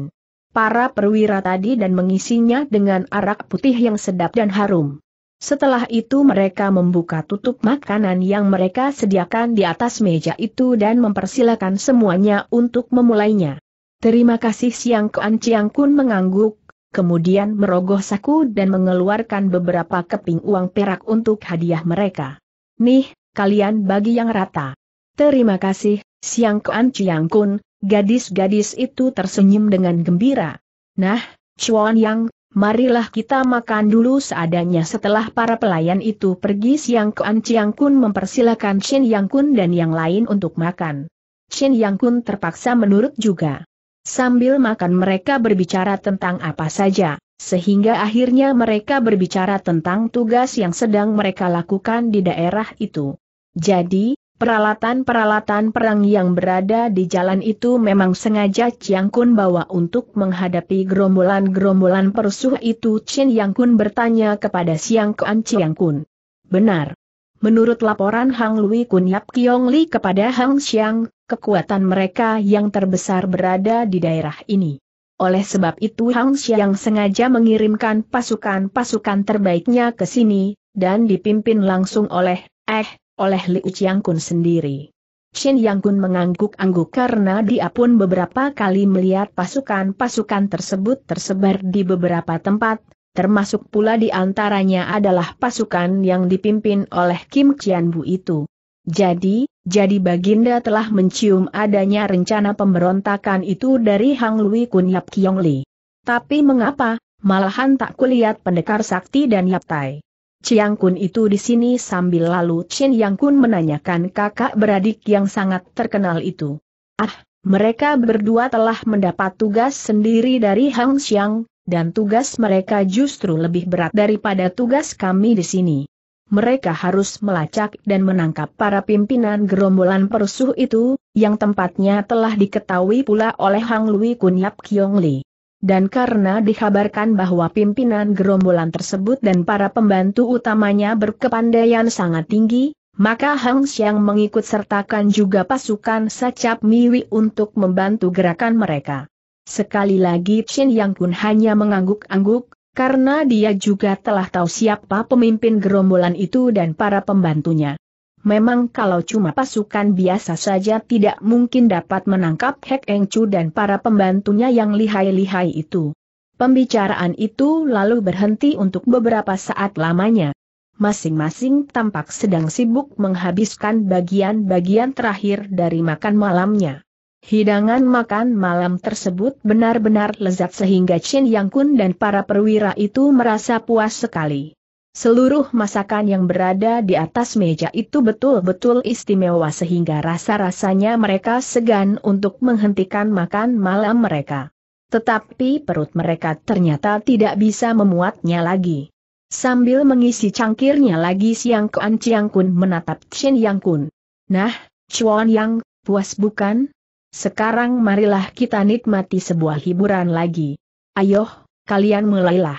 para perwira tadi dan mengisinya dengan arak putih yang sedap dan harum. Setelah itu mereka membuka tutup makanan yang mereka sediakan di atas meja itu dan mempersilahkan semuanya untuk memulainya. Terima kasih Siang Kuan Ciang Kun mengangguk, kemudian merogoh saku dan mengeluarkan beberapa keping uang perak untuk hadiah mereka. Nih, kalian bagi yang rata. Terima kasih, Siang Kuan Ciang Kun, Gadis-gadis itu tersenyum dengan gembira. Nah, Chuan Yang, marilah kita makan dulu seadanya setelah para pelayan itu pergi Siang ke Anciang Kun mempersilahkan Shen Yang Kun dan yang lain untuk makan. Shen Yang Kun terpaksa menurut juga. Sambil makan mereka berbicara tentang apa saja, sehingga akhirnya mereka berbicara tentang tugas yang sedang mereka lakukan di daerah itu. Jadi, Peralatan-peralatan perang yang berada di jalan itu memang sengaja Chiang Kun bawa untuk menghadapi gerombolan-gerombolan perusuh itu. Chen Yang Kun bertanya kepada Siang Kuan Chiang Kun. Benar. Menurut laporan Hang Lui Kun Yap Kiong Li kepada Hang Xiang, kekuatan mereka yang terbesar berada di daerah ini. Oleh sebab itu Hang Xiang sengaja mengirimkan pasukan-pasukan terbaiknya ke sini, dan dipimpin langsung oleh Eh oleh Liu Chiangkun sendiri. Shin Yangkun mengangguk-angguk karena dia pun beberapa kali melihat pasukan-pasukan tersebut tersebar di beberapa tempat, termasuk pula di antaranya adalah pasukan yang dipimpin oleh Kim Chian itu. Jadi, jadi Baginda telah mencium adanya rencana pemberontakan itu dari Hang Lui Kun Yap Kiong Li. Tapi mengapa, malahan tak kulihat pendekar sakti dan Yap Tai. Chiang Kun itu di sini sambil lalu Chin Yang Kun menanyakan kakak beradik yang sangat terkenal itu. Ah, mereka berdua telah mendapat tugas sendiri dari Hang Xiang, dan tugas mereka justru lebih berat daripada tugas kami di sini. Mereka harus melacak dan menangkap para pimpinan gerombolan perusuh itu, yang tempatnya telah diketahui pula oleh Hang Lui Kun Yap Kiong Li. Dan karena dikabarkan bahwa pimpinan gerombolan tersebut dan para pembantu utamanya berkepandaian sangat tinggi, maka Hang Xiang mengikut sertakan juga pasukan Sacap Miwi untuk membantu gerakan mereka. Sekali lagi Chin Yang Kun hanya mengangguk-angguk, karena dia juga telah tahu siapa pemimpin gerombolan itu dan para pembantunya. Memang kalau cuma pasukan biasa saja tidak mungkin dapat menangkap Hek Eng Chu dan para pembantunya yang lihai-lihai itu. Pembicaraan itu lalu berhenti untuk beberapa saat lamanya. Masing-masing tampak sedang sibuk menghabiskan bagian-bagian terakhir dari makan malamnya. Hidangan makan malam tersebut benar-benar lezat sehingga Chen Yang Kun dan para perwira itu merasa puas sekali. Seluruh masakan yang berada di atas meja itu betul-betul istimewa sehingga rasa-rasanya mereka segan untuk menghentikan makan malam mereka. Tetapi perut mereka ternyata tidak bisa memuatnya lagi. Sambil mengisi cangkirnya lagi Siang kean Chiang Kun menatap Chen Yang Kun. Nah, Chuan Yang, puas bukan? Sekarang marilah kita nikmati sebuah hiburan lagi. Ayo, kalian mulailah.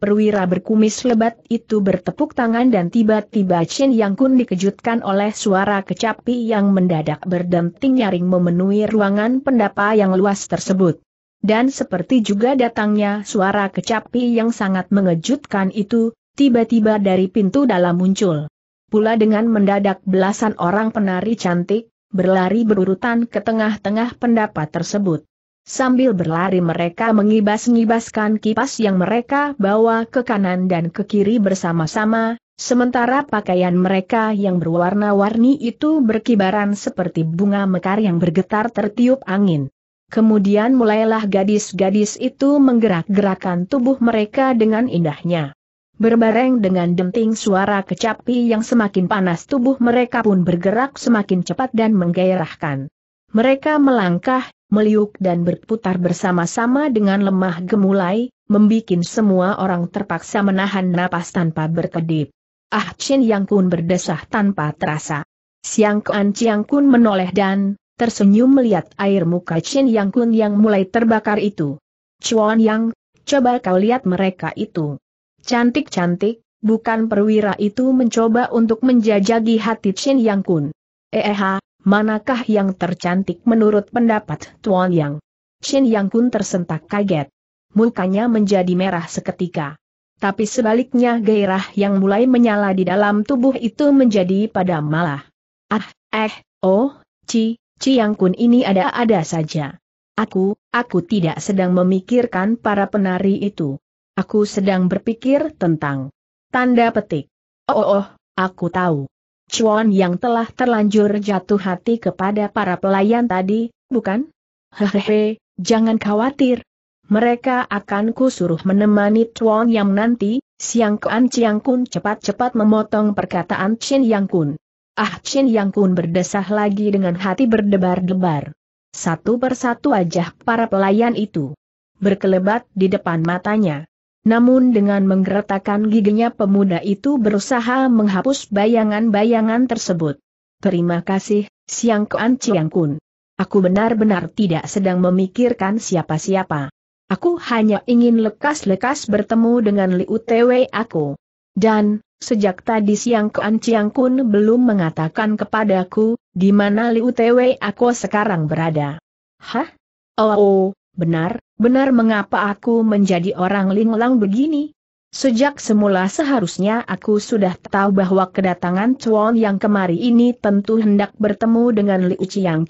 Perwira berkumis lebat itu bertepuk tangan dan tiba-tiba Chen Yang Kun dikejutkan oleh suara kecapi yang mendadak berdenting nyaring memenuhi ruangan pendapa yang luas tersebut. Dan seperti juga datangnya suara kecapi yang sangat mengejutkan itu, tiba-tiba dari pintu dalam muncul. Pula dengan mendadak belasan orang penari cantik, berlari berurutan ke tengah-tengah pendapa tersebut. Sambil berlari mereka mengibas-ngibaskan kipas yang mereka bawa ke kanan dan ke kiri bersama-sama, sementara pakaian mereka yang berwarna-warni itu berkibaran seperti bunga mekar yang bergetar tertiup angin. Kemudian mulailah gadis-gadis itu menggerak-gerakan tubuh mereka dengan indahnya. Berbareng dengan denting suara kecapi yang semakin panas tubuh mereka pun bergerak semakin cepat dan menggairahkan. Mereka melangkah, meliuk dan berputar bersama-sama dengan lemah gemulai, membuat semua orang terpaksa menahan napas tanpa berkedip. Ah Chin Yang Kun berdesah tanpa terasa. Siang Kuan Chiang Kun menoleh dan tersenyum melihat air muka Chin Yang Kun yang mulai terbakar itu. Chuan Yang, coba kau lihat mereka itu. Cantik-cantik, bukan perwira itu mencoba untuk menjajagi hati Chin Yang Kun. Eh, eh manakah yang tercantik menurut pendapat Tuan Yang? Shin Yang Kun tersentak kaget. Mukanya menjadi merah seketika. Tapi sebaliknya gairah yang mulai menyala di dalam tubuh itu menjadi padam malah. Ah, eh, oh, Ci, Ci Yang Kun ini ada-ada saja. Aku, aku tidak sedang memikirkan para penari itu. Aku sedang berpikir tentang tanda petik. Oh, oh, oh aku tahu. Chuan yang telah terlanjur jatuh hati kepada para pelayan tadi, bukan? Hehehe, jangan khawatir. Mereka akan kusuruh menemani Chuan yang nanti, Siang Kuan Chiang Kun cepat-cepat memotong perkataan Chin Yang Kun. Ah Chin Yang Kun berdesah lagi dengan hati berdebar-debar. Satu persatu wajah para pelayan itu berkelebat di depan matanya. Namun dengan menggeretakkan giginya pemuda itu berusaha menghapus bayangan-bayangan tersebut. Terima kasih, Siang Kuan Chiang Kun. Aku benar-benar tidak sedang memikirkan siapa-siapa. Aku hanya ingin lekas-lekas bertemu dengan Liu Twe aku. Dan, sejak tadi Siang Kuan Chiang Kun belum mengatakan kepadaku, di mana Liu Twe aku sekarang berada. Hah? Oh, oh, benar, Benar mengapa aku menjadi orang linglang begini? Sejak semula seharusnya aku sudah tahu bahwa kedatangan Chuan yang kemari ini tentu hendak bertemu dengan Liu Chiang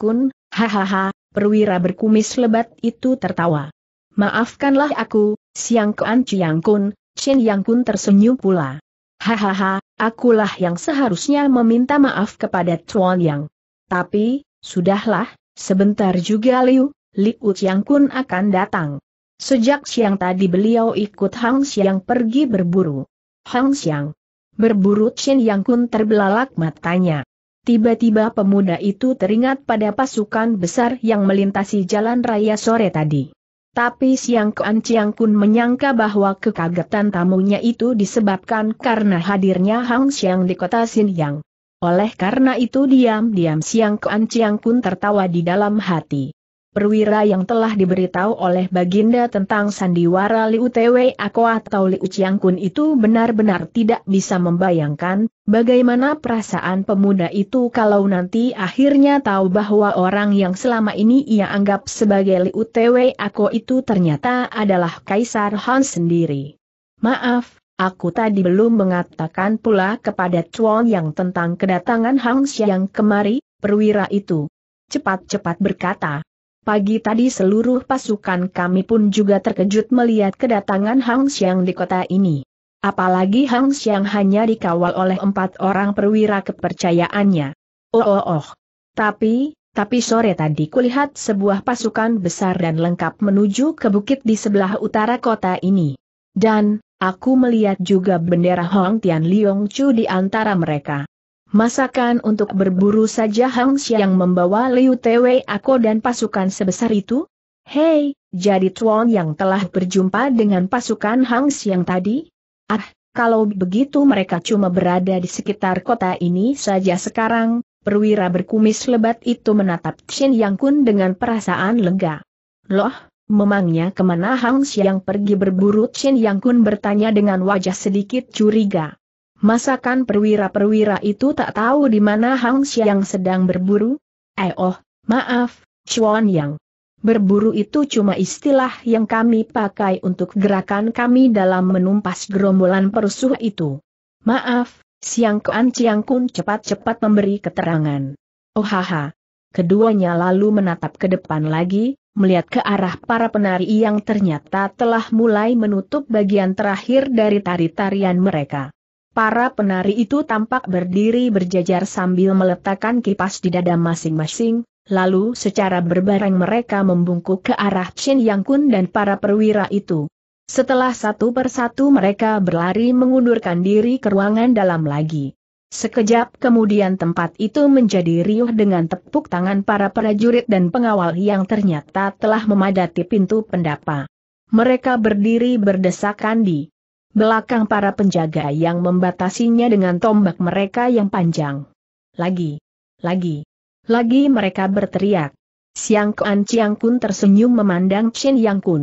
hahaha, perwira berkumis lebat itu tertawa. Maafkanlah aku, Siang Kuan Chiang Kun, tersenyum pula. Hahaha, akulah yang seharusnya meminta maaf kepada Chuan Yang. Tapi, sudahlah, sebentar juga Liu, Liu Qiang Kun akan datang. Sejak siang tadi beliau ikut Hang Xiang pergi berburu. Hang Xiang berburu Chen Yang Kun terbelalak matanya. Tiba-tiba pemuda itu teringat pada pasukan besar yang melintasi jalan raya sore tadi. Tapi Siang Kuan Chiang Kun menyangka bahwa kekagetan tamunya itu disebabkan karena hadirnya Hang Xiang di kota Yang. Oleh karena itu diam-diam Siang Kuan Chiang Kun tertawa di dalam hati perwira yang telah diberitahu oleh Baginda tentang sandiwara Liu Tewe Ako atau Liu Chiang Kun itu benar-benar tidak bisa membayangkan, bagaimana perasaan pemuda itu kalau nanti akhirnya tahu bahwa orang yang selama ini ia anggap sebagai Liu Tewe Ako itu ternyata adalah Kaisar Han sendiri. Maaf, Aku tadi belum mengatakan pula kepada Chuan yang tentang kedatangan Hang Xiang kemari, perwira itu. Cepat-cepat berkata, Pagi tadi seluruh pasukan kami pun juga terkejut melihat kedatangan Hang Xiang di kota ini. Apalagi Hang Xiang hanya dikawal oleh empat orang perwira kepercayaannya. Oh oh oh. Tapi, tapi sore tadi kulihat sebuah pasukan besar dan lengkap menuju ke bukit di sebelah utara kota ini. Dan, aku melihat juga bendera Hong Tian Liong Chu di antara mereka. Masakan untuk berburu saja Hang Xiang membawa Liu Tewei Ako dan pasukan sebesar itu? Hei, jadi Tuan yang telah berjumpa dengan pasukan Hang Xiang tadi? Ah, kalau begitu mereka cuma berada di sekitar kota ini saja sekarang, perwira berkumis lebat itu menatap Xin Yang Kun dengan perasaan lega. Loh, memangnya kemana Hang Xiang pergi berburu Xin Yang Kun bertanya dengan wajah sedikit curiga. Masakan perwira-perwira itu tak tahu di mana Hang Xiang sedang berburu? Eh oh, maaf, Chuan Yang. Berburu itu cuma istilah yang kami pakai untuk gerakan kami dalam menumpas gerombolan perusuh itu. Maaf, Siang Kuan Chiang Kun cepat-cepat memberi keterangan. Oh haha. Keduanya lalu menatap ke depan lagi, melihat ke arah para penari yang ternyata telah mulai menutup bagian terakhir dari tari-tarian mereka. Para penari itu tampak berdiri berjajar sambil meletakkan kipas di dada masing-masing, lalu secara berbareng mereka membungkuk ke arah Chen Yang Kun dan para perwira itu. Setelah satu persatu mereka berlari mengundurkan diri ke ruangan dalam lagi. Sekejap kemudian tempat itu menjadi riuh dengan tepuk tangan para prajurit dan pengawal yang ternyata telah memadati pintu pendapa. Mereka berdiri berdesakan di belakang para penjaga yang membatasinya dengan tombak mereka yang panjang. Lagi, lagi, lagi mereka berteriak. Siang Kuan Chiang Kun tersenyum memandang Chin Yang Kun.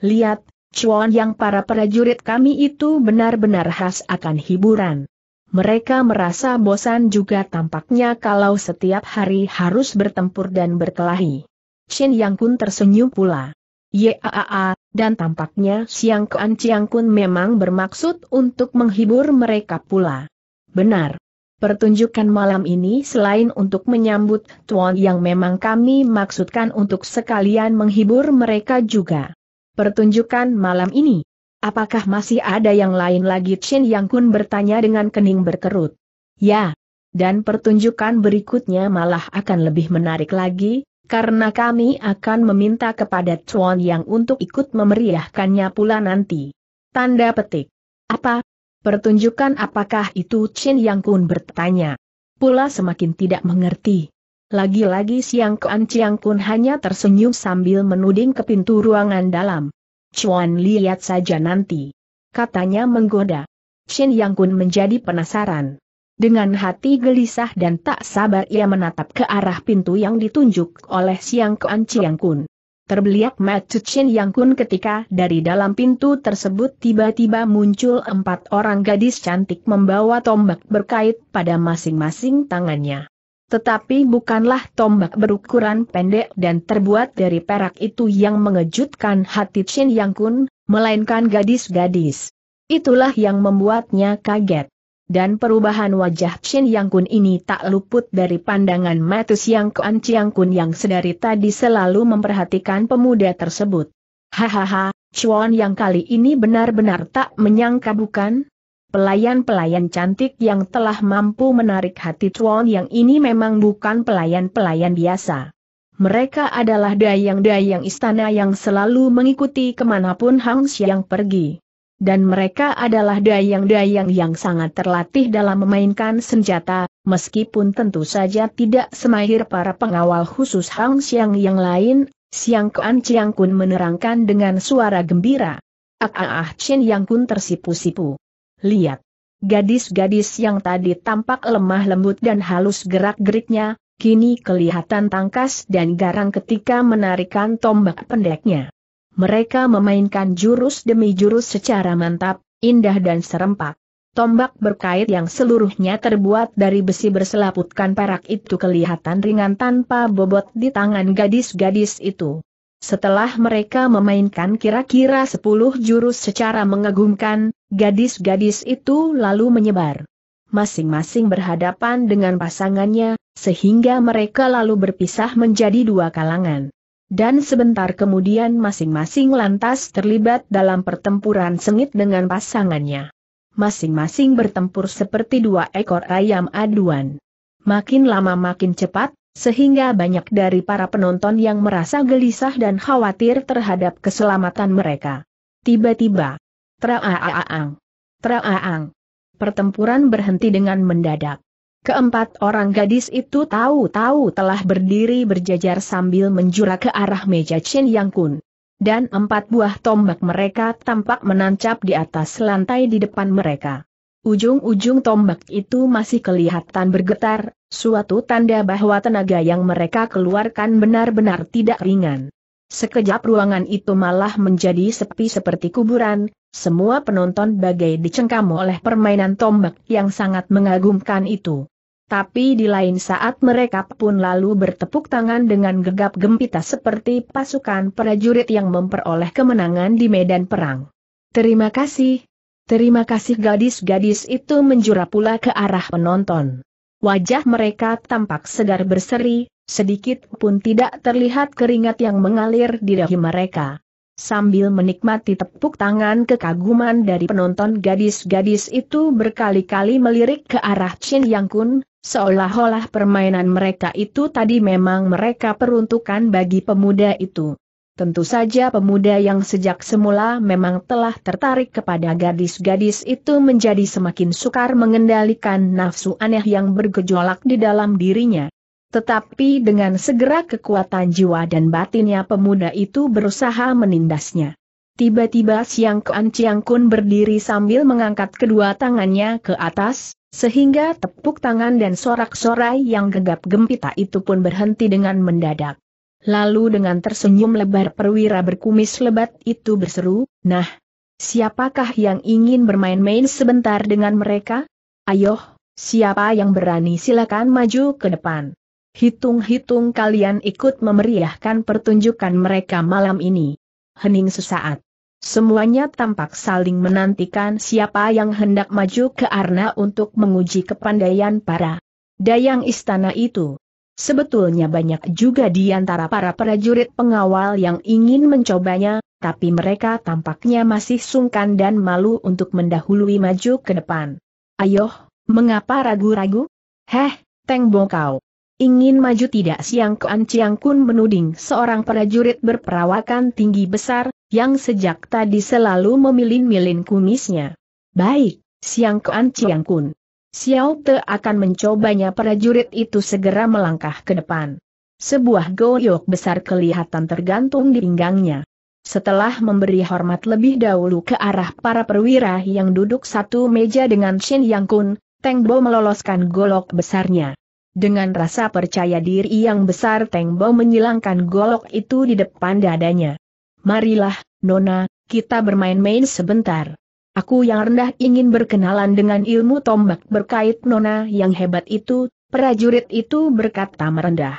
Lihat, cuan yang para prajurit kami itu benar-benar khas akan hiburan. Mereka merasa bosan juga tampaknya kalau setiap hari harus bertempur dan berkelahi. Shin Yang Kun tersenyum pula. Yaa, dan tampaknya Siang Kuan Ciang Kun memang bermaksud untuk menghibur mereka pula. Benar. Pertunjukan malam ini selain untuk menyambut tuan yang memang kami maksudkan untuk sekalian menghibur mereka juga. Pertunjukan malam ini. Apakah masih ada yang lain lagi? Chen Yang Kun bertanya dengan kening berkerut. Ya. Dan pertunjukan berikutnya malah akan lebih menarik lagi, karena kami akan meminta kepada Chuan Yang untuk ikut memeriahkannya pula nanti. Tanda petik. Apa? Pertunjukan apakah itu Chin Yang Kun bertanya. Pula semakin tidak mengerti. Lagi-lagi Siang Kuan Chiang Kun hanya tersenyum sambil menuding ke pintu ruangan dalam. Chuan lihat saja nanti. Katanya menggoda. Chin Yang Kun menjadi penasaran. Dengan hati gelisah dan tak sabar ia menatap ke arah pintu yang ditunjuk oleh Siang Kuan Chiang Kun. Terbeliak Matu Chin Yang Kun ketika dari dalam pintu tersebut tiba-tiba muncul empat orang gadis cantik membawa tombak berkait pada masing-masing tangannya. Tetapi bukanlah tombak berukuran pendek dan terbuat dari perak itu yang mengejutkan hati Chin Yang Kun, melainkan gadis-gadis. Itulah yang membuatnya kaget dan perubahan wajah Shin Yang Kun ini tak luput dari pandangan mata Siang Kuan Chiang Kun yang sedari tadi selalu memperhatikan pemuda tersebut. Hahaha, Chuan yang kali ini benar-benar tak menyangka bukan? Pelayan-pelayan cantik yang telah mampu menarik hati Chuan yang ini memang bukan pelayan-pelayan biasa. Mereka adalah dayang-dayang istana yang selalu mengikuti kemanapun Hang Xiang pergi dan mereka adalah dayang-dayang yang sangat terlatih dalam memainkan senjata, meskipun tentu saja tidak semahir para pengawal khusus Hang Xiang yang lain, Siang Kuan Chiang Kun menerangkan dengan suara gembira. Ah ah ah Chen Yang Kun tersipu-sipu. Lihat. Gadis-gadis yang tadi tampak lemah lembut dan halus gerak-geriknya, kini kelihatan tangkas dan garang ketika menarikan tombak pendeknya. Mereka memainkan jurus demi jurus secara mantap, indah dan serempak. Tombak berkait yang seluruhnya terbuat dari besi berselaputkan perak itu kelihatan ringan tanpa bobot di tangan gadis-gadis itu. Setelah mereka memainkan kira-kira 10 jurus secara mengagumkan, gadis-gadis itu lalu menyebar. Masing-masing berhadapan dengan pasangannya, sehingga mereka lalu berpisah menjadi dua kalangan. Dan sebentar kemudian masing-masing lantas terlibat dalam pertempuran sengit dengan pasangannya. Masing-masing bertempur seperti dua ekor ayam aduan. Makin lama makin cepat, sehingga banyak dari para penonton yang merasa gelisah dan khawatir terhadap keselamatan mereka. Tiba-tiba, traaang, ang pertempuran berhenti dengan mendadak. Keempat orang gadis itu tahu-tahu telah berdiri berjajar sambil menjura ke arah meja Chen Yang Kun. Dan empat buah tombak mereka tampak menancap di atas lantai di depan mereka. Ujung-ujung tombak itu masih kelihatan bergetar, suatu tanda bahwa tenaga yang mereka keluarkan benar-benar tidak ringan. Sekejap ruangan itu malah menjadi sepi seperti kuburan, semua penonton bagai dicengkam oleh permainan tombak yang sangat mengagumkan itu tapi di lain saat mereka pun lalu bertepuk tangan dengan gegap gempita seperti pasukan prajurit yang memperoleh kemenangan di medan perang. Terima kasih. Terima kasih gadis-gadis itu menjura pula ke arah penonton. Wajah mereka tampak segar berseri, sedikit pun tidak terlihat keringat yang mengalir di dahi mereka. Sambil menikmati tepuk tangan kekaguman dari penonton gadis-gadis itu berkali-kali melirik ke arah Chin Yang Kun, Seolah-olah permainan mereka itu tadi memang mereka peruntukan bagi pemuda itu. Tentu saja pemuda yang sejak semula memang telah tertarik kepada gadis-gadis itu menjadi semakin sukar mengendalikan nafsu aneh yang bergejolak di dalam dirinya. Tetapi dengan segera kekuatan jiwa dan batinnya pemuda itu berusaha menindasnya. Tiba-tiba Siang Kuan Ciang Kun berdiri sambil mengangkat kedua tangannya ke atas, sehingga tepuk tangan dan sorak-sorai yang gegap gempita itu pun berhenti dengan mendadak. Lalu dengan tersenyum lebar perwira berkumis lebat itu berseru, nah, siapakah yang ingin bermain-main sebentar dengan mereka? Ayo, siapa yang berani silakan maju ke depan. Hitung-hitung kalian ikut memeriahkan pertunjukan mereka malam ini. Hening sesaat. Semuanya tampak saling menantikan siapa yang hendak maju ke arna untuk menguji kepandaian para dayang istana itu. Sebetulnya banyak juga di antara para prajurit pengawal yang ingin mencobanya, tapi mereka tampaknya masih sungkan dan malu untuk mendahului maju ke depan. Ayoh, mengapa ragu-ragu? Heh, tengbong kau. Ingin maju tidak Siang ke Anciang Kun menuding seorang prajurit berperawakan tinggi besar, yang sejak tadi selalu memilin-milin kumisnya. Baik, Siang Kuan Ciang Kun. Xiao Te akan mencobanya prajurit itu segera melangkah ke depan. Sebuah goyok besar kelihatan tergantung di pinggangnya. Setelah memberi hormat lebih dahulu ke arah para perwira yang duduk satu meja dengan Shen Yang Kun, Teng Bo meloloskan golok besarnya. Dengan rasa percaya diri yang besar Teng Bo menyilangkan golok itu di depan dadanya marilah, Nona, kita bermain-main sebentar. Aku yang rendah ingin berkenalan dengan ilmu tombak berkait Nona yang hebat itu, prajurit itu berkata merendah.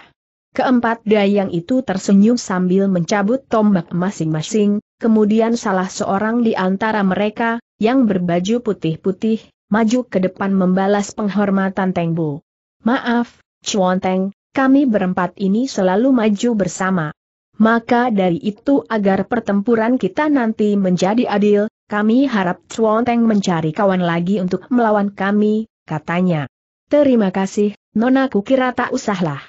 Keempat dayang itu tersenyum sambil mencabut tombak masing-masing, kemudian salah seorang di antara mereka, yang berbaju putih-putih, maju ke depan membalas penghormatan Teng Bu. Maaf, Chuan Teng, kami berempat ini selalu maju bersama. Maka dari itu agar pertempuran kita nanti menjadi adil, kami harap Chuanteng mencari kawan lagi untuk melawan kami, katanya. Terima kasih, Nona kukira tak usahlah.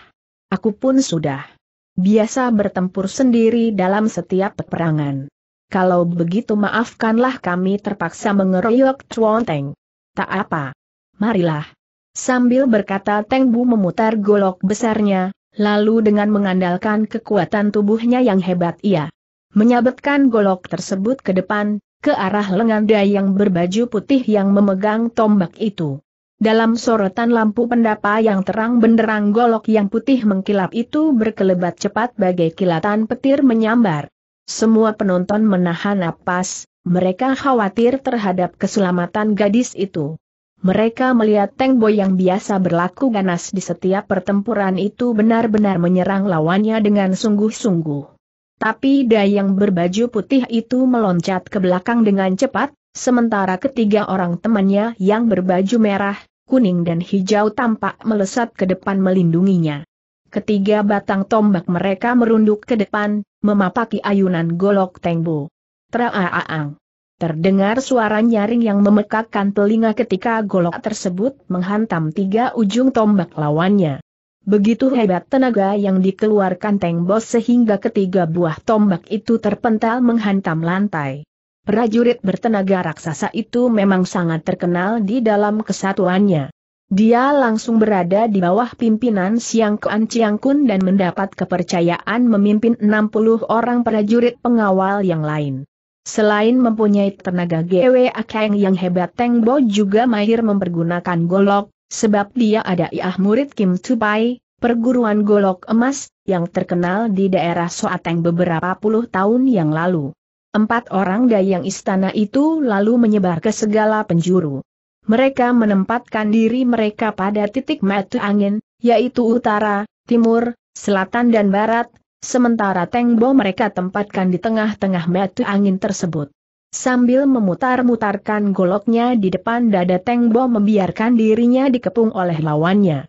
Aku pun sudah biasa bertempur sendiri dalam setiap peperangan. Kalau begitu maafkanlah kami terpaksa mengeroyok Teng. Tak apa. Marilah. Sambil berkata Teng Bu memutar golok besarnya, Lalu dengan mengandalkan kekuatan tubuhnya yang hebat ia menyabetkan golok tersebut ke depan, ke arah lengan yang berbaju putih yang memegang tombak itu. Dalam sorotan lampu pendapa yang terang benderang golok yang putih mengkilap itu berkelebat cepat bagai kilatan petir menyambar. Semua penonton menahan napas, mereka khawatir terhadap keselamatan gadis itu. Mereka melihat Teng boy yang biasa berlaku ganas di setiap pertempuran itu benar-benar menyerang lawannya dengan sungguh-sungguh. Tapi dayang berbaju putih itu meloncat ke belakang dengan cepat, sementara ketiga orang temannya yang berbaju merah, kuning dan hijau tampak melesat ke depan melindunginya. Ketiga batang tombak mereka merunduk ke depan, memapaki ayunan golok Teng Bo. Traaang. Terdengar suara nyaring yang memekakkan telinga ketika golok tersebut menghantam tiga ujung tombak lawannya. Begitu hebat tenaga yang dikeluarkan Teng Bos sehingga ketiga buah tombak itu terpental menghantam lantai. Prajurit bertenaga raksasa itu memang sangat terkenal di dalam kesatuannya. Dia langsung berada di bawah pimpinan Siang Kuan Chiang Kun dan mendapat kepercayaan memimpin 60 orang prajurit pengawal yang lain. Selain mempunyai tenaga GW Akeng yang hebat Teng Bo juga mahir mempergunakan golok, sebab dia ada iah murid Kim Tupai, perguruan golok emas, yang terkenal di daerah Soateng beberapa puluh tahun yang lalu. Empat orang dayang istana itu lalu menyebar ke segala penjuru. Mereka menempatkan diri mereka pada titik metu angin, yaitu utara, timur, selatan dan barat, Sementara tengbo mereka tempatkan di tengah-tengah metu angin tersebut. Sambil memutar-mutarkan goloknya di depan dada Tengbo membiarkan dirinya dikepung oleh lawannya.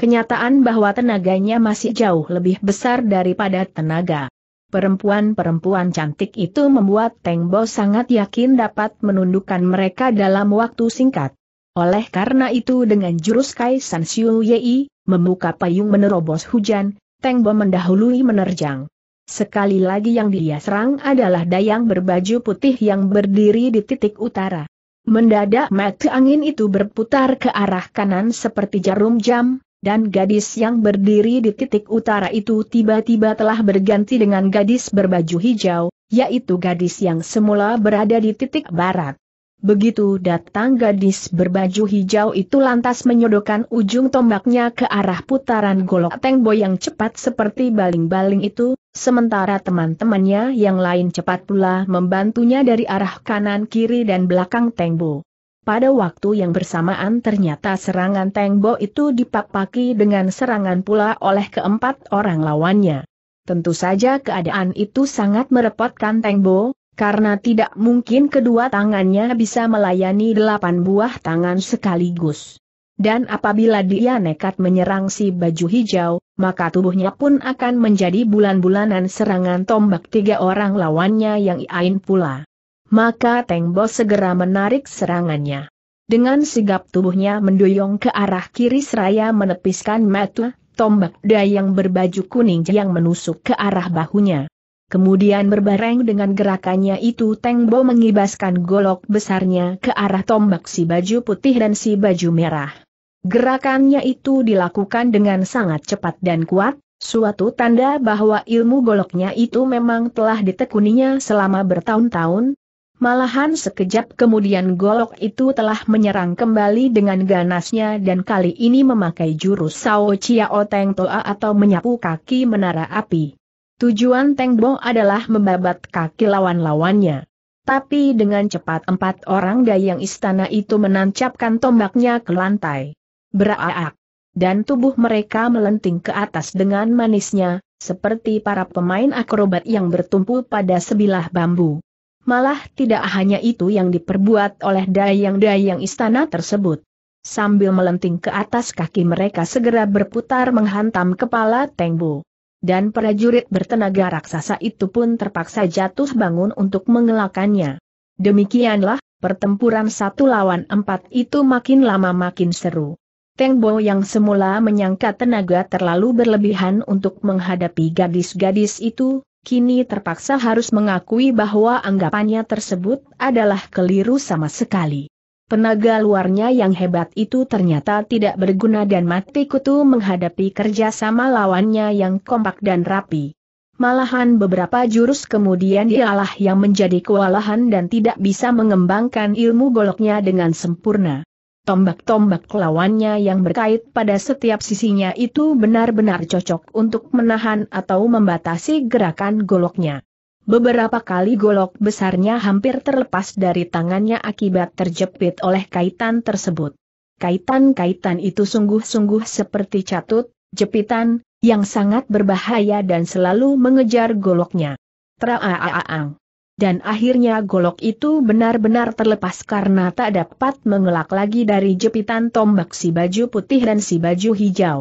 Kenyataan bahwa tenaganya masih jauh lebih besar daripada tenaga. Perempuan-perempuan cantik itu membuat Tengbo sangat yakin dapat menundukkan mereka dalam waktu singkat. Oleh karena itu dengan jurus Kai San Xiu Yei, membuka payung menerobos hujan, Teng Bo mendahului menerjang. Sekali lagi yang dia serang adalah dayang berbaju putih yang berdiri di titik utara. Mendadak mata angin itu berputar ke arah kanan seperti jarum jam, dan gadis yang berdiri di titik utara itu tiba-tiba telah berganti dengan gadis berbaju hijau, yaitu gadis yang semula berada di titik barat. Begitu datang gadis berbaju hijau itu lantas menyodokkan ujung tombaknya ke arah putaran golok Tengbo yang cepat seperti baling-baling itu, sementara teman-temannya yang lain cepat pula membantunya dari arah kanan kiri dan belakang Tengbo. Pada waktu yang bersamaan ternyata serangan Tengbo itu dipapaki dengan serangan pula oleh keempat orang lawannya. Tentu saja keadaan itu sangat merepotkan Tengbo, karena tidak mungkin kedua tangannya bisa melayani delapan buah tangan sekaligus. Dan apabila dia nekat menyerang si baju hijau, maka tubuhnya pun akan menjadi bulan-bulanan serangan tombak tiga orang lawannya yang iain pula. Maka Teng Bo segera menarik serangannya. Dengan sigap tubuhnya mendoyong ke arah kiri seraya menepiskan mata, tombak dayang berbaju kuning yang menusuk ke arah bahunya. Kemudian berbareng dengan gerakannya itu Tengbo mengibaskan golok besarnya ke arah tombak si baju putih dan si baju merah. Gerakannya itu dilakukan dengan sangat cepat dan kuat, suatu tanda bahwa ilmu goloknya itu memang telah ditekuninya selama bertahun-tahun. Malahan sekejap kemudian golok itu telah menyerang kembali dengan ganasnya dan kali ini memakai jurus Sao Chia Oteng Toa atau menyapu kaki menara api. Tujuan Teng Bo adalah membabat kaki lawan-lawannya. Tapi dengan cepat empat orang dayang istana itu menancapkan tombaknya ke lantai. Beraak. Dan tubuh mereka melenting ke atas dengan manisnya, seperti para pemain akrobat yang bertumpu pada sebilah bambu. Malah tidak hanya itu yang diperbuat oleh dayang-dayang istana tersebut. Sambil melenting ke atas kaki mereka segera berputar menghantam kepala Bo dan prajurit bertenaga raksasa itu pun terpaksa jatuh bangun untuk mengelakannya. Demikianlah, pertempuran satu lawan empat itu makin lama makin seru. Teng Bo yang semula menyangka tenaga terlalu berlebihan untuk menghadapi gadis-gadis itu, kini terpaksa harus mengakui bahwa anggapannya tersebut adalah keliru sama sekali. Tenaga luarnya yang hebat itu ternyata tidak berguna dan mati kutu menghadapi kerja sama lawannya yang kompak dan rapi. Malahan beberapa jurus kemudian dialah yang menjadi kewalahan dan tidak bisa mengembangkan ilmu goloknya dengan sempurna. Tombak-tombak lawannya yang berkait pada setiap sisinya itu benar-benar cocok untuk menahan atau membatasi gerakan goloknya. Beberapa kali golok besarnya hampir terlepas dari tangannya akibat terjepit oleh kaitan tersebut. Kaitan-kaitan itu sungguh-sungguh seperti catut, jepitan, yang sangat berbahaya dan selalu mengejar goloknya. Traaaang. Dan akhirnya golok itu benar-benar terlepas karena tak dapat mengelak lagi dari jepitan tombak si baju putih dan si baju hijau.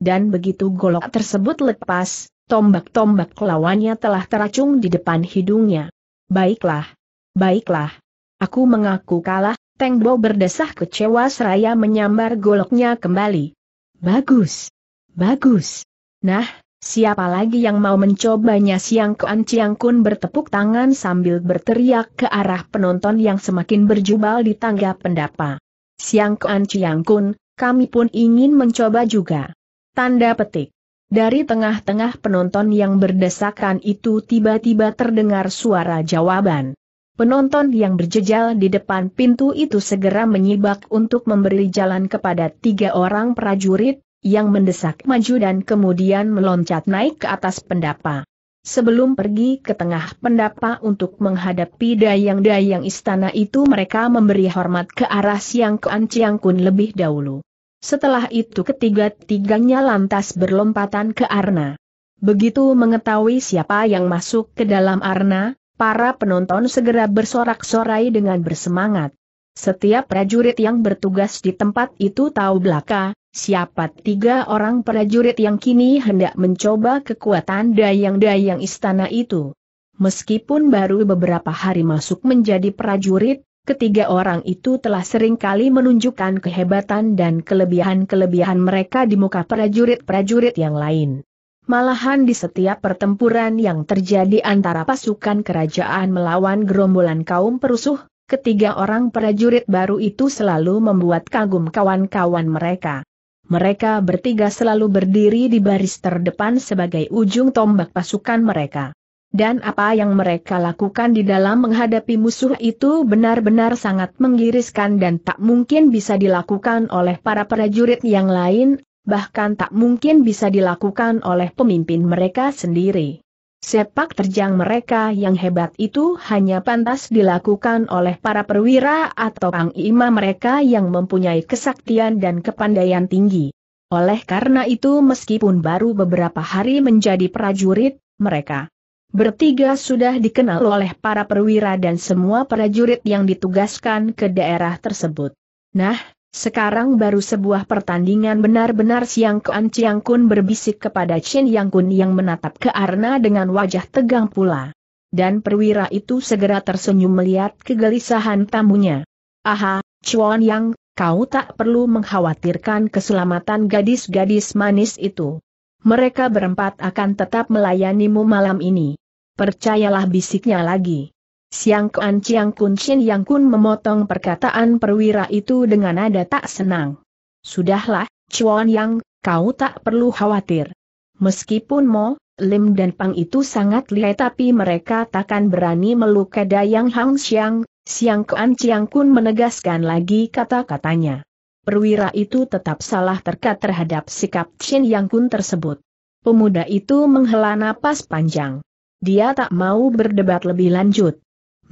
Dan begitu golok tersebut lepas, Tombak-tombak lawannya telah teracung di depan hidungnya. Baiklah. Baiklah. Aku mengaku kalah, Teng Bo berdesah kecewa seraya menyambar goloknya kembali. Bagus. Bagus. Nah, siapa lagi yang mau mencobanya Siang Kuan Ciang Kun bertepuk tangan sambil berteriak ke arah penonton yang semakin berjubal di tangga pendapa. Siang Kuan Ciang Kun, kami pun ingin mencoba juga. Tanda petik. Dari tengah-tengah penonton yang berdesakan itu tiba-tiba terdengar suara jawaban. Penonton yang berjejal di depan pintu itu segera menyibak untuk memberi jalan kepada tiga orang prajurit, yang mendesak maju dan kemudian meloncat naik ke atas pendapa. Sebelum pergi ke tengah pendapa untuk menghadapi dayang-dayang istana itu mereka memberi hormat ke arah Siang Kuan Kun lebih dahulu. Setelah itu ketiga-tiganya lantas berlompatan ke Arna. Begitu mengetahui siapa yang masuk ke dalam Arna, para penonton segera bersorak-sorai dengan bersemangat. Setiap prajurit yang bertugas di tempat itu tahu belaka, siapa tiga orang prajurit yang kini hendak mencoba kekuatan dayang-dayang istana itu. Meskipun baru beberapa hari masuk menjadi prajurit, Ketiga orang itu telah sering kali menunjukkan kehebatan dan kelebihan-kelebihan mereka di muka prajurit-prajurit yang lain. Malahan di setiap pertempuran yang terjadi antara pasukan kerajaan melawan gerombolan kaum perusuh, ketiga orang prajurit baru itu selalu membuat kagum kawan-kawan mereka. Mereka bertiga selalu berdiri di baris terdepan sebagai ujung tombak pasukan mereka. Dan apa yang mereka lakukan di dalam menghadapi musuh itu benar-benar sangat menggiriskan dan tak mungkin bisa dilakukan oleh para prajurit yang lain, bahkan tak mungkin bisa dilakukan oleh pemimpin mereka sendiri. Sepak terjang mereka yang hebat itu hanya pantas dilakukan oleh para perwira atau pang mereka yang mempunyai kesaktian dan kepandaian tinggi. Oleh karena itu meskipun baru beberapa hari menjadi prajurit, mereka Bertiga sudah dikenal oleh para perwira dan semua prajurit yang ditugaskan ke daerah tersebut. Nah, sekarang baru sebuah pertandingan benar-benar Siang Kuan Chiang Kun berbisik kepada Chen Yang Kun yang menatap ke Arna dengan wajah tegang pula. Dan perwira itu segera tersenyum melihat kegelisahan tamunya. Aha, Chuan Yang, kau tak perlu mengkhawatirkan keselamatan gadis-gadis manis itu. Mereka berempat akan tetap melayanimu malam ini. Percayalah bisiknya lagi. Siang Kuan Chiang Kun Shin Yang Kun memotong perkataan perwira itu dengan nada tak senang. Sudahlah, Chuan Yang, kau tak perlu khawatir. Meskipun Mo, Lim dan Pang itu sangat lihai tapi mereka takkan berani melukai Dayang Hang Xiang, Siang Kuan Chiang Kun menegaskan lagi kata-katanya. Perwira itu tetap salah terkait terhadap sikap Chin Yang Kun tersebut. Pemuda itu menghela napas panjang dia tak mau berdebat lebih lanjut.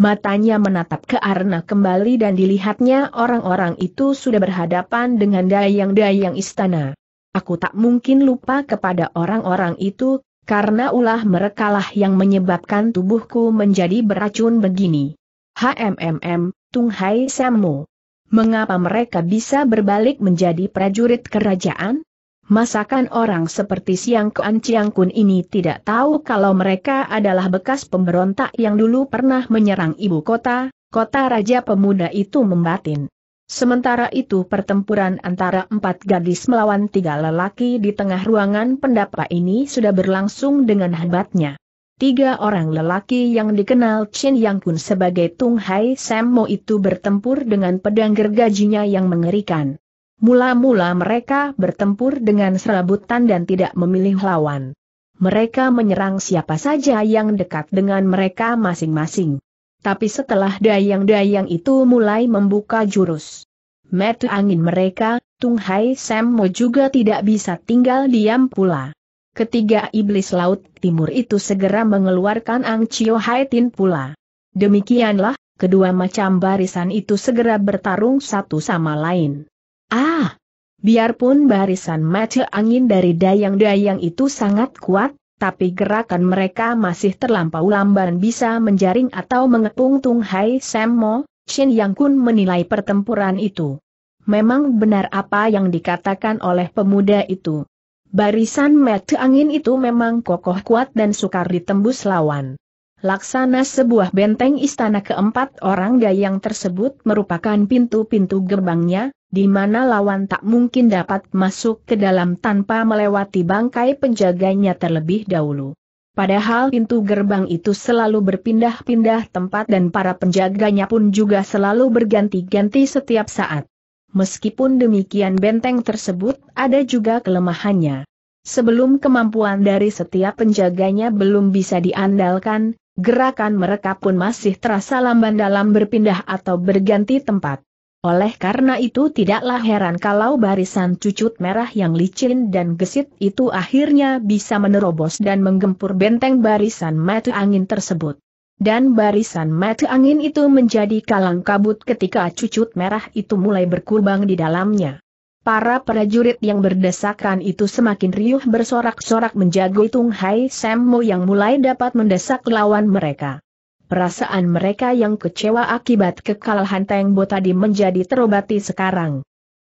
Matanya menatap ke Arna kembali dan dilihatnya orang-orang itu sudah berhadapan dengan dayang-dayang istana. Aku tak mungkin lupa kepada orang-orang itu, karena ulah merekalah yang menyebabkan tubuhku menjadi beracun begini. HMMM, Tung Hai Sammo. Mengapa mereka bisa berbalik menjadi prajurit kerajaan? Masakan orang seperti Siang Kuan Ciang Kun ini tidak tahu kalau mereka adalah bekas pemberontak yang dulu pernah menyerang ibu kota, kota Raja Pemuda itu membatin. Sementara itu pertempuran antara empat gadis melawan tiga lelaki di tengah ruangan pendapa ini sudah berlangsung dengan hebatnya. Tiga orang lelaki yang dikenal Chin Yang Kun sebagai Tung Hai Sam Mo itu bertempur dengan pedang gergajinya yang mengerikan. Mula-mula mereka bertempur dengan serabutan dan tidak memilih lawan. Mereka menyerang siapa saja yang dekat dengan mereka masing-masing. Tapi setelah dayang-dayang itu mulai membuka jurus metu angin mereka, Tung Hai Semmo juga tidak bisa tinggal diam pula. Ketiga iblis laut timur itu segera mengeluarkan Ang Chio Hai Tin pula. Demikianlah, kedua macam barisan itu segera bertarung satu sama lain. Ah! Biarpun barisan mata angin dari dayang-dayang itu sangat kuat, tapi gerakan mereka masih terlampau lamban bisa menjaring atau mengepung Tung Hai Semmo, Shin Yang Kun menilai pertempuran itu. Memang benar apa yang dikatakan oleh pemuda itu. Barisan mata angin itu memang kokoh kuat dan sukar ditembus lawan. Laksana sebuah benteng istana keempat orang gayang tersebut merupakan pintu-pintu gerbangnya, di mana lawan tak mungkin dapat masuk ke dalam tanpa melewati bangkai penjaganya terlebih dahulu. Padahal pintu gerbang itu selalu berpindah-pindah tempat dan para penjaganya pun juga selalu berganti-ganti setiap saat. Meskipun demikian benteng tersebut ada juga kelemahannya. Sebelum kemampuan dari setiap penjaganya belum bisa diandalkan, gerakan mereka pun masih terasa lamban dalam berpindah atau berganti tempat. Oleh karena itu tidaklah heran kalau barisan cucut merah yang licin dan gesit itu akhirnya bisa menerobos dan menggempur benteng barisan mata angin tersebut. Dan barisan mata angin itu menjadi kalang kabut ketika cucut merah itu mulai berkubang di dalamnya. Para prajurit yang berdesakan itu semakin riuh bersorak-sorak menjago Tung Hai Semmo yang mulai dapat mendesak lawan mereka. Perasaan mereka yang kecewa akibat kekalahan Teng Bo tadi menjadi terobati sekarang.